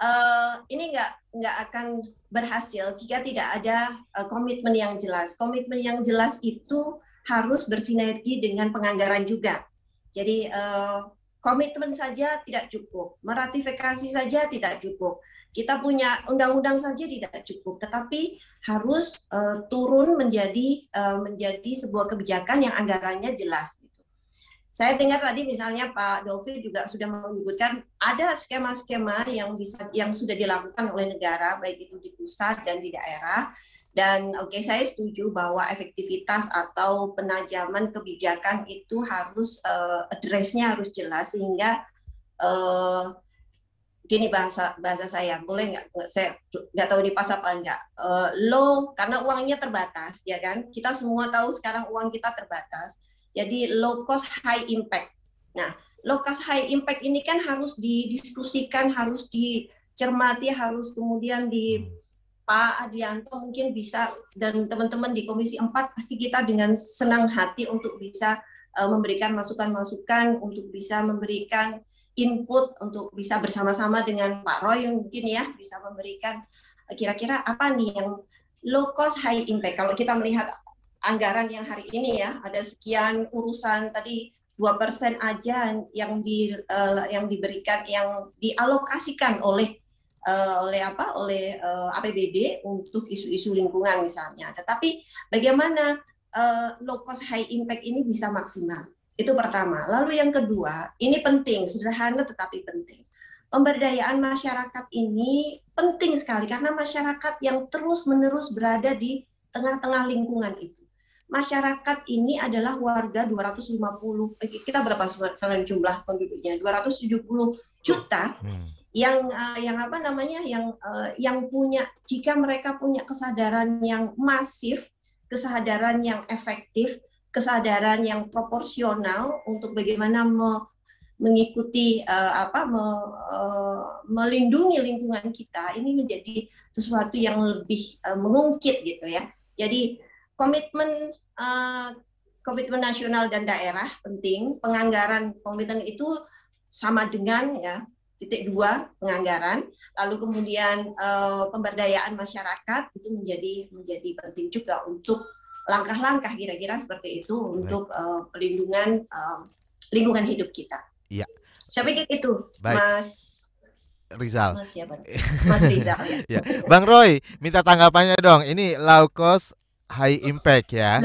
uh, ini nggak nggak akan berhasil jika tidak ada uh, komitmen yang jelas. Komitmen yang jelas itu harus bersinergi dengan penganggaran juga. Jadi eh, komitmen saja tidak cukup, meratifikasi saja tidak cukup. Kita punya undang-undang saja tidak cukup, tetapi harus eh, turun menjadi eh, menjadi sebuah kebijakan yang anggarannya jelas. Gitu. Saya dengar tadi misalnya Pak Dovi juga sudah menyebutkan ada skema-skema yang bisa yang sudah dilakukan oleh negara baik itu di pusat dan di daerah dan oke okay, saya setuju bahwa efektivitas atau penajaman kebijakan itu harus uh, addressnya harus jelas sehingga uh, gini bahasa bahasa saya boleh nggak saya nggak tahu di pasar apa nggak uh, eh, low karena uangnya terbatas ya kan kita semua tahu sekarang uang kita terbatas jadi low cost high impact nah low cost high impact ini kan harus didiskusikan harus dicermati harus kemudian di hmm. Pak Adianto mungkin bisa dan teman-teman di Komisi 4 pasti kita dengan senang hati untuk bisa uh, memberikan masukan-masukan untuk bisa memberikan input untuk bisa bersama-sama dengan Pak Roy mungkin ya bisa memberikan eh, kira-kira apa nih yang low cost high impact kalau kita melihat anggaran yang hari ini ya ada sekian urusan tadi dua persen aja yang di uh, yang diberikan yang dialokasikan oleh uh, oleh apa oleh uh, eh, APBD untuk isu-isu lingkungan misalnya. Tetapi bagaimana uh, low cost high impact ini bisa maksimal? Itu pertama. Lalu yang kedua, ini penting, sederhana tetapi penting. Pemberdayaan masyarakat ini penting sekali karena masyarakat yang terus-menerus berada di tengah-tengah lingkungan itu. Masyarakat ini adalah warga 250 kita berapa jumlah penduduknya? 270 juta. Hmm yang uh, yang apa namanya yang uh, yang punya jika mereka punya kesadaran yang masif, kesadaran yang efektif, kesadaran yang proporsional untuk bagaimana me, mengikuti uh, apa me, uh, melindungi lingkungan kita ini menjadi sesuatu yang lebih uh, mengungkit gitu ya. Jadi komitmen uh, komitmen nasional dan daerah penting, penganggaran komitmen itu sama dengan ya titik dua penganggaran lalu kemudian uh, pemberdayaan masyarakat itu menjadi menjadi penting juga untuk langkah-langkah kira-kira seperti itu Baik. untuk uh, pelindungan uh, lingkungan hidup kita. Iya. Saya pikir itu, Baik. Mas Rizal. Mas ya, Mas Rizal ya. <laughs> ya. Bang Roy, minta tanggapannya dong. Ini low cost high impact ya.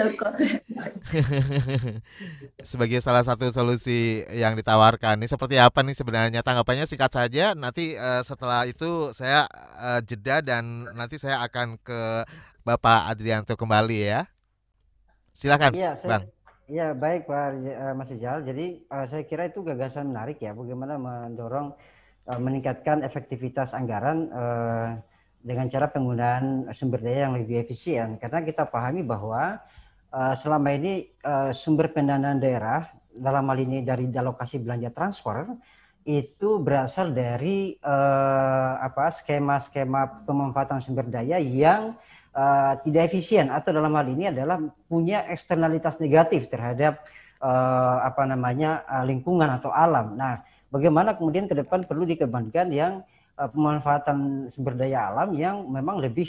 <laughs> Sebagai salah satu solusi yang ditawarkan. Ini seperti apa nih sebenarnya tanggapannya singkat saja. Nanti uh, setelah itu saya uh, jeda dan nanti saya akan ke Bapak Adrianto kembali ya. Silakan, ya, saya, Bang. Ya, baik Pak eh, Mas Ijal. Jadi uh, saya kira itu gagasan menarik ya bagaimana mendorong uh, meningkatkan efektivitas anggaran uh, dengan cara penggunaan sumber daya yang lebih efisien karena kita pahami bahwa uh, selama ini uh, sumber pendanaan daerah dalam hal ini dari alokasi belanja transfer itu berasal dari uh, apa skema-skema pemanfaatan sumber daya yang uh, tidak efisien atau dalam hal ini adalah punya eksternalitas negatif terhadap uh, apa namanya uh, lingkungan atau alam. Nah, bagaimana kemudian ke depan perlu dikembangkan yang Eh, pemanfaatan sumber daya alam yang memang lebih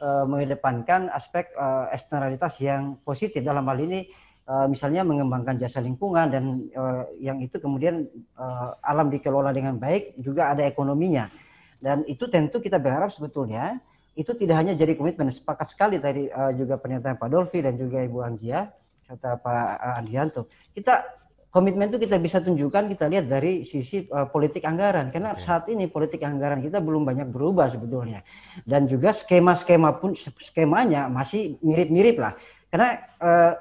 uh, mengedepankan aspek uh, eksternalitas yang positif dalam hal ini uh, misalnya mengembangkan jasa lingkungan dan uh, yang itu kemudian uh, alam dikelola dengan baik juga ada ekonominya dan itu tentu kita berharap sebetulnya itu tidak hanya jadi komitmen sepakat sekali tadi uh, juga pernyataan Pak Dolfi dan juga Ibu Anggia serta Pak Andrianto kita komitmen itu kita bisa tunjukkan kita lihat dari sisi uh, politik anggaran karena okay. saat ini politik anggaran kita belum banyak berubah sebetulnya dan juga skema-skema pun skemanya masih mirip-mirip lah karena uh,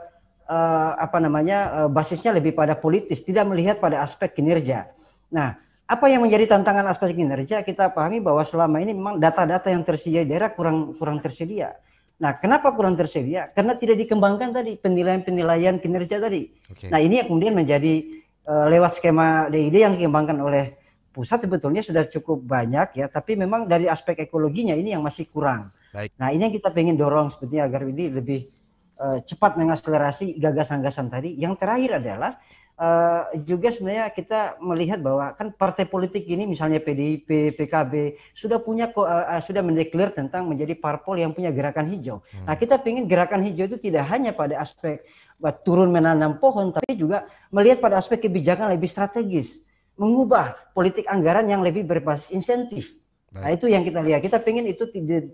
uh, apa namanya uh, basisnya lebih pada politis tidak melihat pada aspek kinerja nah apa yang menjadi tantangan aspek kinerja kita pahami bahwa selama ini memang data-data yang tersedia di daerah kurang kurang tersedia Nah, kenapa kurang tersedia? Ya, karena tidak dikembangkan tadi penilaian-penilaian kinerja tadi. Okay. Nah, ini yang kemudian menjadi uh, lewat skema DID yang dikembangkan oleh pusat sebetulnya sudah cukup banyak ya, tapi memang dari aspek ekologinya ini yang masih kurang. Baik. Nah, ini yang kita ingin dorong sebetulnya agar ini lebih uh, cepat mengakselerasi gagasan-gagasan tadi. Yang terakhir adalah uh, juga sebenarnya kita melihat bahwa kan partai politik ini misalnya PDIP, PKB sudah punya uh, sudah mendeklar tentang menjadi parpol yang punya gerakan hijau. Hmm. Nah, kita ingin gerakan hijau itu tidak hanya pada aspek buat turun menanam pohon tapi juga melihat pada aspek kebijakan lebih strategis, mengubah politik anggaran yang lebih berbasis insentif. Nah, baik. Nah, itu yang kita lihat. Kita ingin itu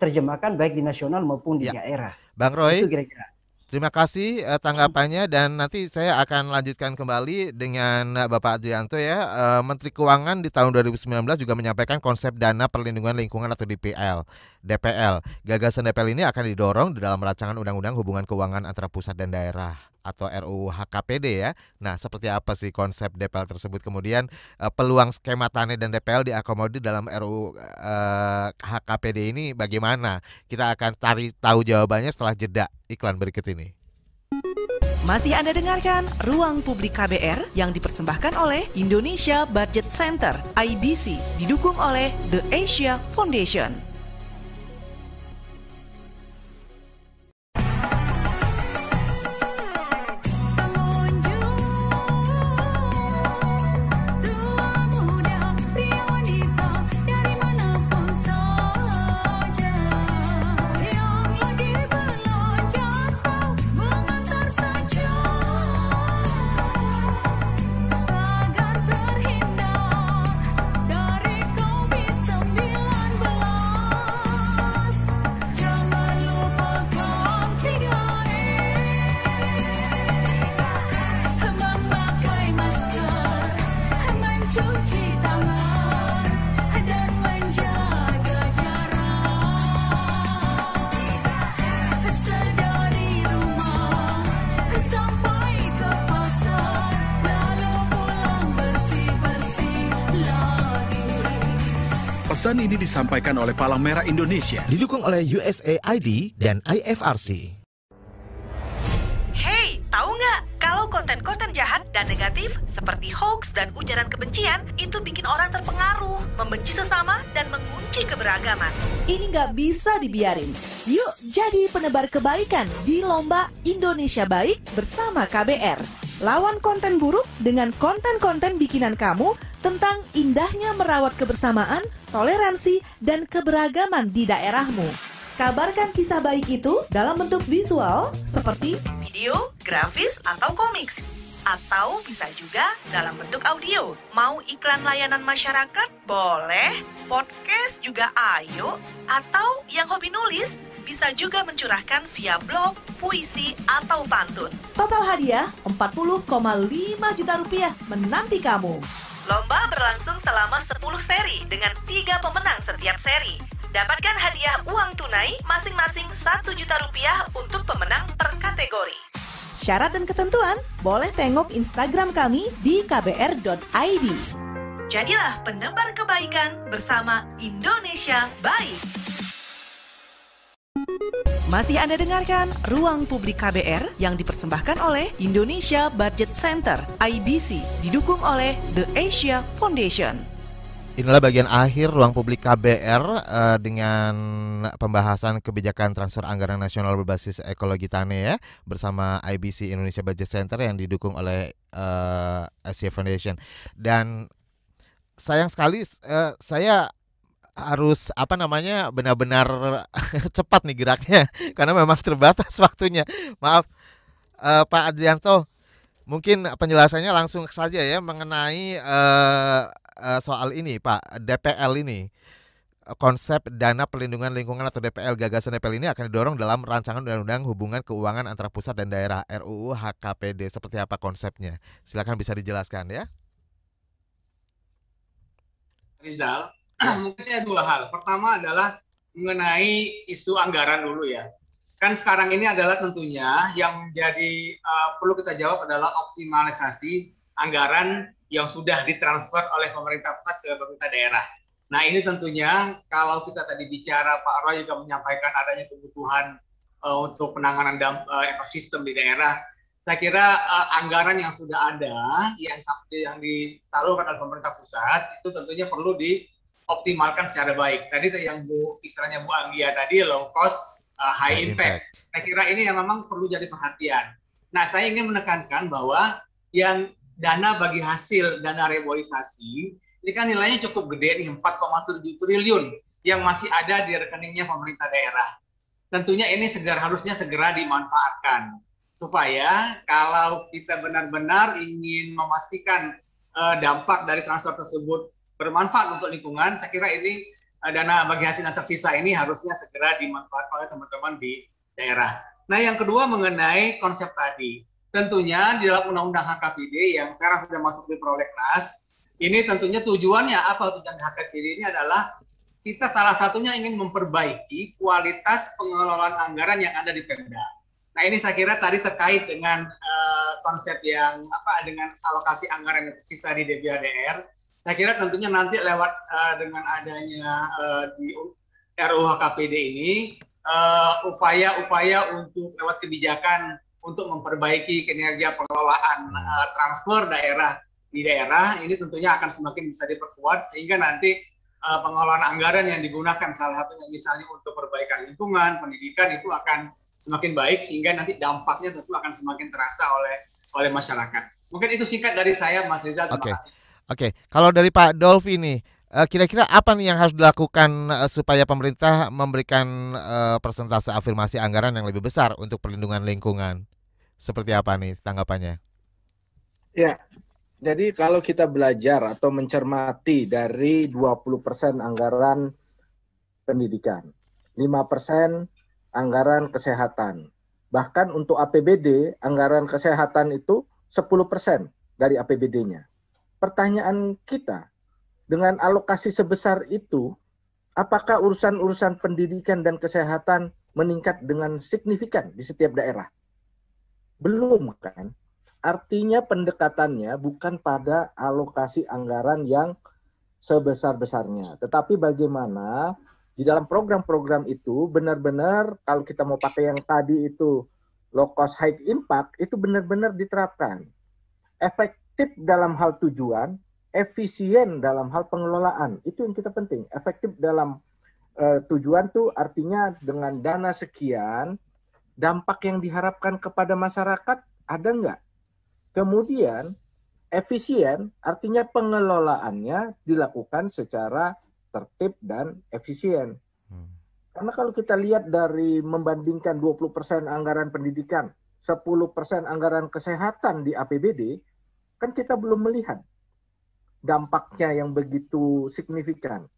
terjemahkan baik di nasional maupun di ya. daerah. Bang Roy, itu kira-kira. Terima kasih uh, tanggapannya dan nanti saya akan lanjutkan kembali dengan eh, Bapak Adrianto ya. Uh, Menteri Keuangan di tahun 2019 juga menyampaikan konsep dana perlindungan lingkungan atau DPL. DPL. Gagasan DPL ini akan didorong dalam rancangan Undang-Undang Hubungan Keuangan antara pusat dan daerah atau RUU HKPD ya. Nah, seperti apa sih konsep DPL tersebut? Kemudian eh, peluang skema tani dan DPL diakomodir dalam RUU eh, HKPD ini bagaimana? Kita akan cari tahu jawabannya setelah jeda iklan berikut ini. Masih Anda dengarkan Ruang Publik KBR yang dipersembahkan oleh Indonesia Budget Center, IBC, didukung oleh The Asia Foundation. Pesan ini disampaikan oleh Palang Merah Indonesia. Didukung oleh USAID dan IFRC. Hey, tahu nggak? Kalau konten-konten jahat dan negatif seperti hoax dan ujaran kebencian itu bikin orang terpengaruh, membenci sesama, dan mengunci keberagaman. Ini nggak bisa dibiarin. Yuk jadi penebar kebaikan di Lomba Indonesia Baik bersama KBR. Lawan konten buruk dengan konten-konten bikinan kamu tentang indahnya merawat kebersamaan, toleransi, dan keberagaman di daerahmu. Kabarkan kisah baik itu dalam bentuk visual seperti video, grafis, atau komik, Atau bisa juga dalam bentuk audio. Mau iklan layanan masyarakat? Boleh. Podcast juga ayo. Atau yang hobi nulis? bisa juga mencurahkan via blog, puisi, atau pantun. Total hadiah 40,5 juta rupiah menanti kamu. Lomba berlangsung selama 10 seri dengan 3 pemenang setiap seri. Dapatkan hadiah uang tunai masing-masing 1 juta rupiah untuk pemenang per kategori. Syarat dan ketentuan boleh tengok Instagram kami di kbr.id. Jadilah penebar kebaikan bersama Indonesia Baik. Masih Anda dengarkan Ruang Publik KBR yang dipersembahkan oleh Indonesia Budget Center IBC didukung oleh The Asia Foundation. Inilah bagian akhir ruang publik KBR uh, eh, dengan pembahasan kebijakan transfer anggaran nasional berbasis ekologi tanah ya bersama IBC Indonesia Budget Center yang didukung oleh uh, Asia Foundation. Dan sayang sekali uh, saya harus apa namanya benar-benar <laughs> cepat nih geraknya <laughs> karena memang terbatas <laughs> waktunya. Maaf uh, Pak Adrianto, mungkin penjelasannya langsung saja ya mengenai uh, uh, soal ini Pak DPL ini konsep dana perlindungan lingkungan atau DPL gagasan DPL ini akan didorong dalam rancangan undang-undang hubungan keuangan antara pusat dan daerah RUU HKPD seperti apa konsepnya silakan bisa dijelaskan ya Rizal Nah, mungkin saya dua hal. Pertama adalah mengenai isu anggaran dulu ya. Kan sekarang ini adalah tentunya yang menjadi uh, perlu kita jawab adalah optimalisasi anggaran yang sudah ditransfer oleh pemerintah pusat ke pemerintah daerah. Nah ini tentunya kalau kita tadi bicara Pak Roy juga menyampaikan adanya kebutuhan uh, untuk penanganan uh, ekosistem di daerah. Saya kira uh, anggaran yang sudah ada yang yang disalurkan oleh pemerintah pusat itu tentunya perlu di optimalkan secara baik. Tadi yang Bu istilahnya Bu Anggia tadi low cost uh, high impact. impact. Saya kira ini yang memang perlu jadi perhatian. Nah, saya ingin menekankan bahwa yang dana bagi hasil dana reboisasi ini kan nilainya cukup gede nih 4,7 triliun yang masih ada di rekeningnya pemerintah daerah. Tentunya ini segera harusnya segera dimanfaatkan supaya kalau kita benar-benar ingin memastikan uh, dampak dari transfer tersebut bermanfaat untuk lingkungan. Saya kira ini eh, dana bagi hasil yang tersisa ini harusnya segera dimanfaatkan oleh teman-teman di daerah. Nah, yang kedua mengenai konsep tadi. Tentunya di dalam Undang-Undang HKPD yang sekarang sudah masuk di prolegnas, ini tentunya tujuannya apa tujuan HKPD ini adalah kita salah satunya ingin memperbaiki kualitas pengelolaan anggaran yang ada di Pemda. Nah, ini saya kira tadi terkait dengan uh, konsep yang apa dengan alokasi anggaran yang tersisa di DBADR saya kira tentunya nanti lewat uh, dengan adanya uh, di RUHKPD ini eh, upaya-upaya uh, untuk lewat kebijakan untuk memperbaiki kinerja pengelolaan uh, transfer daerah di daerah ini tentunya akan semakin bisa diperkuat sehingga nanti uh, pengelolaan anggaran yang digunakan salah satunya misalnya untuk perbaikan lingkungan, pendidikan itu akan semakin baik sehingga nanti dampaknya tentu akan semakin terasa oleh oleh masyarakat. Mungkin itu singkat dari saya Mas Rizal terima okay. kasih. Oke, kalau dari Pak Dolfi nih, eh, kira-kira apa nih yang harus dilakukan eh, supaya pemerintah memberikan eh, persentase afirmasi anggaran yang lebih besar untuk perlindungan lingkungan? Seperti apa nih tanggapannya? Ya, jadi kalau kita belajar atau mencermati dari 20% anggaran pendidikan, 5% anggaran kesehatan, bahkan untuk APBD anggaran kesehatan itu 10% dari APBD-nya pertanyaan kita dengan alokasi sebesar itu, apakah urusan-urusan pendidikan dan kesehatan meningkat dengan signifikan di setiap daerah? Belum kan? Artinya pendekatannya bukan pada alokasi anggaran yang sebesar-besarnya, tetapi bagaimana di dalam program-program itu benar-benar kalau kita mau pakai yang tadi itu low cost high impact itu benar-benar diterapkan. Efek efektif dalam hal tujuan, efisien dalam hal pengelolaan. Itu yang kita penting. Efektif dalam uh, tujuan tuh artinya dengan dana sekian, dampak yang diharapkan kepada masyarakat ada nggak? Kemudian efisien artinya pengelolaannya dilakukan secara tertib dan efisien. Hmm. Karena kalau kita lihat dari membandingkan 20% anggaran pendidikan, 10% anggaran kesehatan di APBD, Kan kita belum melihat dampaknya yang begitu signifikan.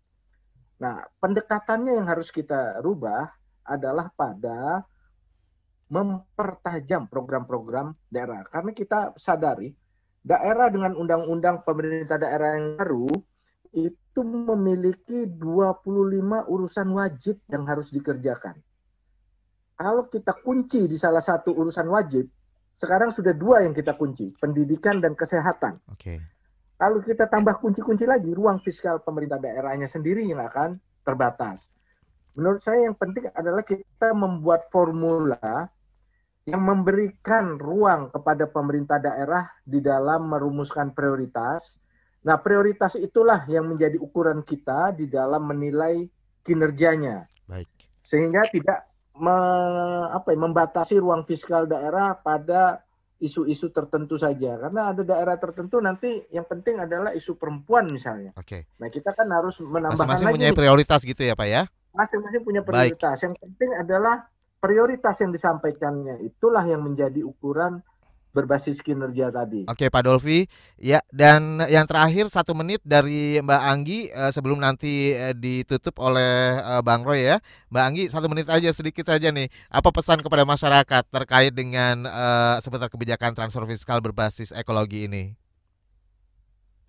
Nah, pendekatannya yang harus kita rubah adalah pada mempertajam program-program daerah. Karena kita sadari daerah dengan undang-undang pemerintah daerah yang baru itu memiliki 25 urusan wajib yang harus dikerjakan. Kalau kita kunci di salah satu urusan wajib, sekarang sudah dua yang kita kunci, pendidikan dan kesehatan. Oke. Okay. Lalu kita tambah kunci-kunci lagi, ruang fiskal pemerintah daerahnya sendiri yang akan terbatas. Menurut saya yang penting adalah kita membuat formula yang memberikan ruang kepada pemerintah daerah di dalam merumuskan prioritas. Nah, prioritas itulah yang menjadi ukuran kita di dalam menilai kinerjanya. Baik. Sehingga tidak me, apa ya, membatasi ruang fiskal daerah pada isu-isu tertentu saja karena ada daerah tertentu nanti yang penting adalah isu perempuan misalnya. Oke. Okay. Nah kita kan harus menambahkan Masing-masing lagi. punya prioritas gitu ya pak ya? Masing-masing punya prioritas. Baik. Yang penting adalah prioritas yang disampaikannya itulah yang menjadi ukuran berbasis kinerja tadi. Oke, Pak Dolfi. Ya, dan yang terakhir satu menit dari Mbak Anggi eh, sebelum nanti eh, ditutup oleh eh, Bang Roy ya. Mbak Anggi, satu menit aja sedikit saja nih. Apa pesan kepada masyarakat terkait dengan eh, seputar kebijakan transfer fiskal berbasis ekologi ini?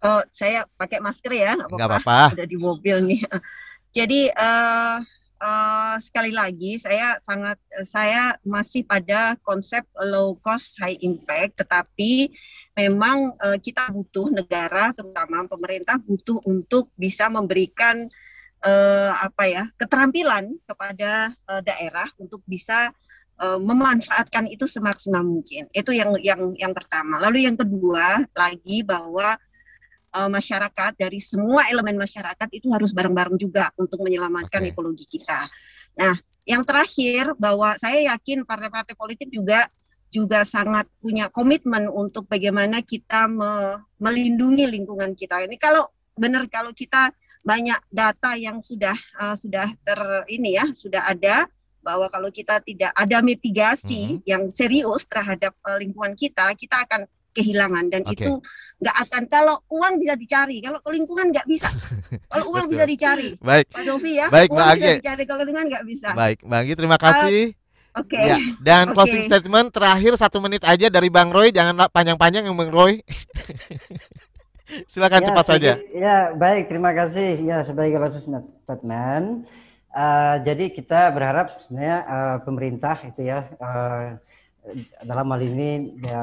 Oh, saya pakai masker ya, Nggak apa apa-apa. Udah di mobil nih. <laughs> Jadi uh, Eh, sekali lagi saya sangat saya masih pada konsep low cost high impact tetapi memang uh, kita butuh negara terutama pemerintah butuh untuk bisa memberikan uh, apa ya keterampilan kepada uh, daerah untuk bisa uh, memanfaatkan itu semaksimal mungkin. Itu yang yang yang pertama. Lalu yang kedua lagi bahwa uh, masyarakat dari semua elemen masyarakat itu harus bareng-bareng juga untuk menyelamatkan okay. ekologi kita. Nah, yang terakhir bahwa saya yakin partai-partai politik juga juga sangat punya komitmen untuk bagaimana kita me melindungi lingkungan kita. Ini kalau benar kalau kita banyak data yang sudah uh, sudah ter ini ya, sudah ada bahwa kalau kita tidak ada mitigasi mm -hmm. yang serius terhadap uh, lingkungan kita, kita akan kehilangan dan okay. itu nggak akan kalau uang bisa dicari kalau lingkungan nggak bisa kalau uang bisa dicari baik Pak Dovi ya baik uang Mbak bisa dicari kalau lingkungan nggak bisa baik Mbak Anggi terima kasih uh, Oke. Okay. Ya. Dan <laughs> okay. closing statement terakhir satu menit aja dari Bang Roy, jangan panjang-panjang yang Bang Roy. <laughs> Silakan ya, cepat saja. Ya baik, terima kasih ya sebagai closing statement. Uh, jadi kita berharap sebenarnya uh, pemerintah itu ya uh, dalam hal ini ya,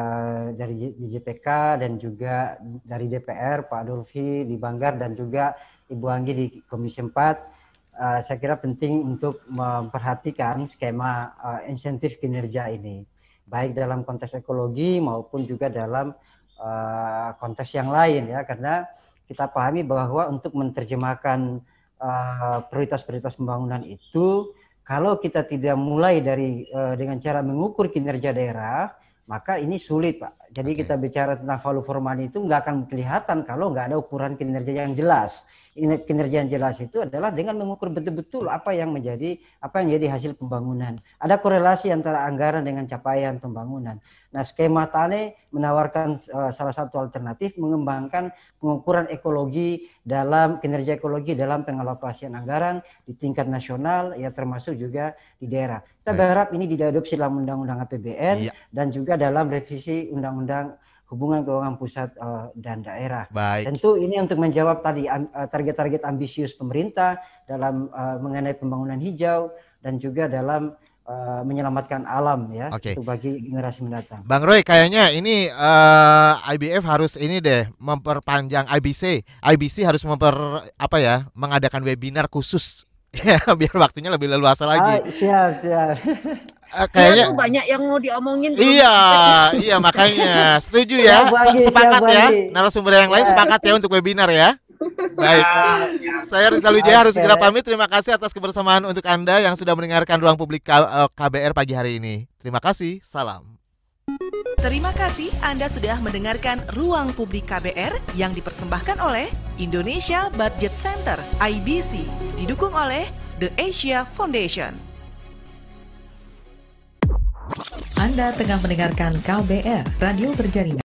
dari DJPK dan juga dari DPR Pak Dolfi di Banggar dan juga Ibu Anggi di Komisi 4 uh, eh, saya kira penting untuk memperhatikan skema uh, insentif kinerja ini baik dalam konteks ekologi maupun juga dalam uh, konteks yang lain ya karena kita pahami bahwa untuk menerjemahkan prioritas-prioritas uh, prioritas -prioritas pembangunan itu kalau kita tidak mulai dari eh, dengan cara mengukur kinerja daerah maka ini sulit Pak. Jadi okay. kita bicara tentang value for money itu nggak akan kelihatan kalau nggak ada ukuran kinerja yang jelas. Kinerja yang jelas itu adalah dengan mengukur betul-betul apa yang menjadi apa yang jadi hasil pembangunan. Ada korelasi antara anggaran dengan capaian pembangunan. Nah, skema Tane menawarkan uh, salah satu alternatif mengembangkan pengukuran ekologi dalam kinerja ekologi dalam pengalokasian anggaran di tingkat nasional ya termasuk juga di daerah kita berharap ini diadopsi dalam Undang-Undang APBN ya. dan juga dalam revisi Undang-Undang Hubungan Keuangan Pusat uh, dan Daerah. Baik. Tentu ini untuk menjawab tadi eh, target-target ambisius pemerintah dalam uh, mengenai pembangunan hijau dan juga dalam menyelamatkan alam ya okay. untuk bagi generasi mendatang. Bang Roy, kayaknya ini uh, IBF harus ini deh memperpanjang IBC. IBC harus memper apa ya mengadakan webinar khusus Ya, <laughs> biar waktunya lebih leluasa ah, lagi. Oh, siap, siap. <laughs> Ah, kayaknya ya, banyak yang mau diomongin. Iya, iya makanya. Setuju ya. Bagi, sepakat ya. Narasumber yang lain sepakat ya untuk webinar ya. Baik. Ah, Saya Rizal Wijaya harus segera pamit. Terima kasih atas kebersamaan untuk Anda yang sudah mendengarkan Ruang Publik KBR eh, pagi hari ini. Terima kasih. Salam. Terima kasih Anda sudah mendengarkan Ruang Publik KBR yang dipersembahkan oleh Indonesia Budget Center IBC didukung oleh The Asia Foundation. Anda tengah mendengarkan KBR Radio Berjaringan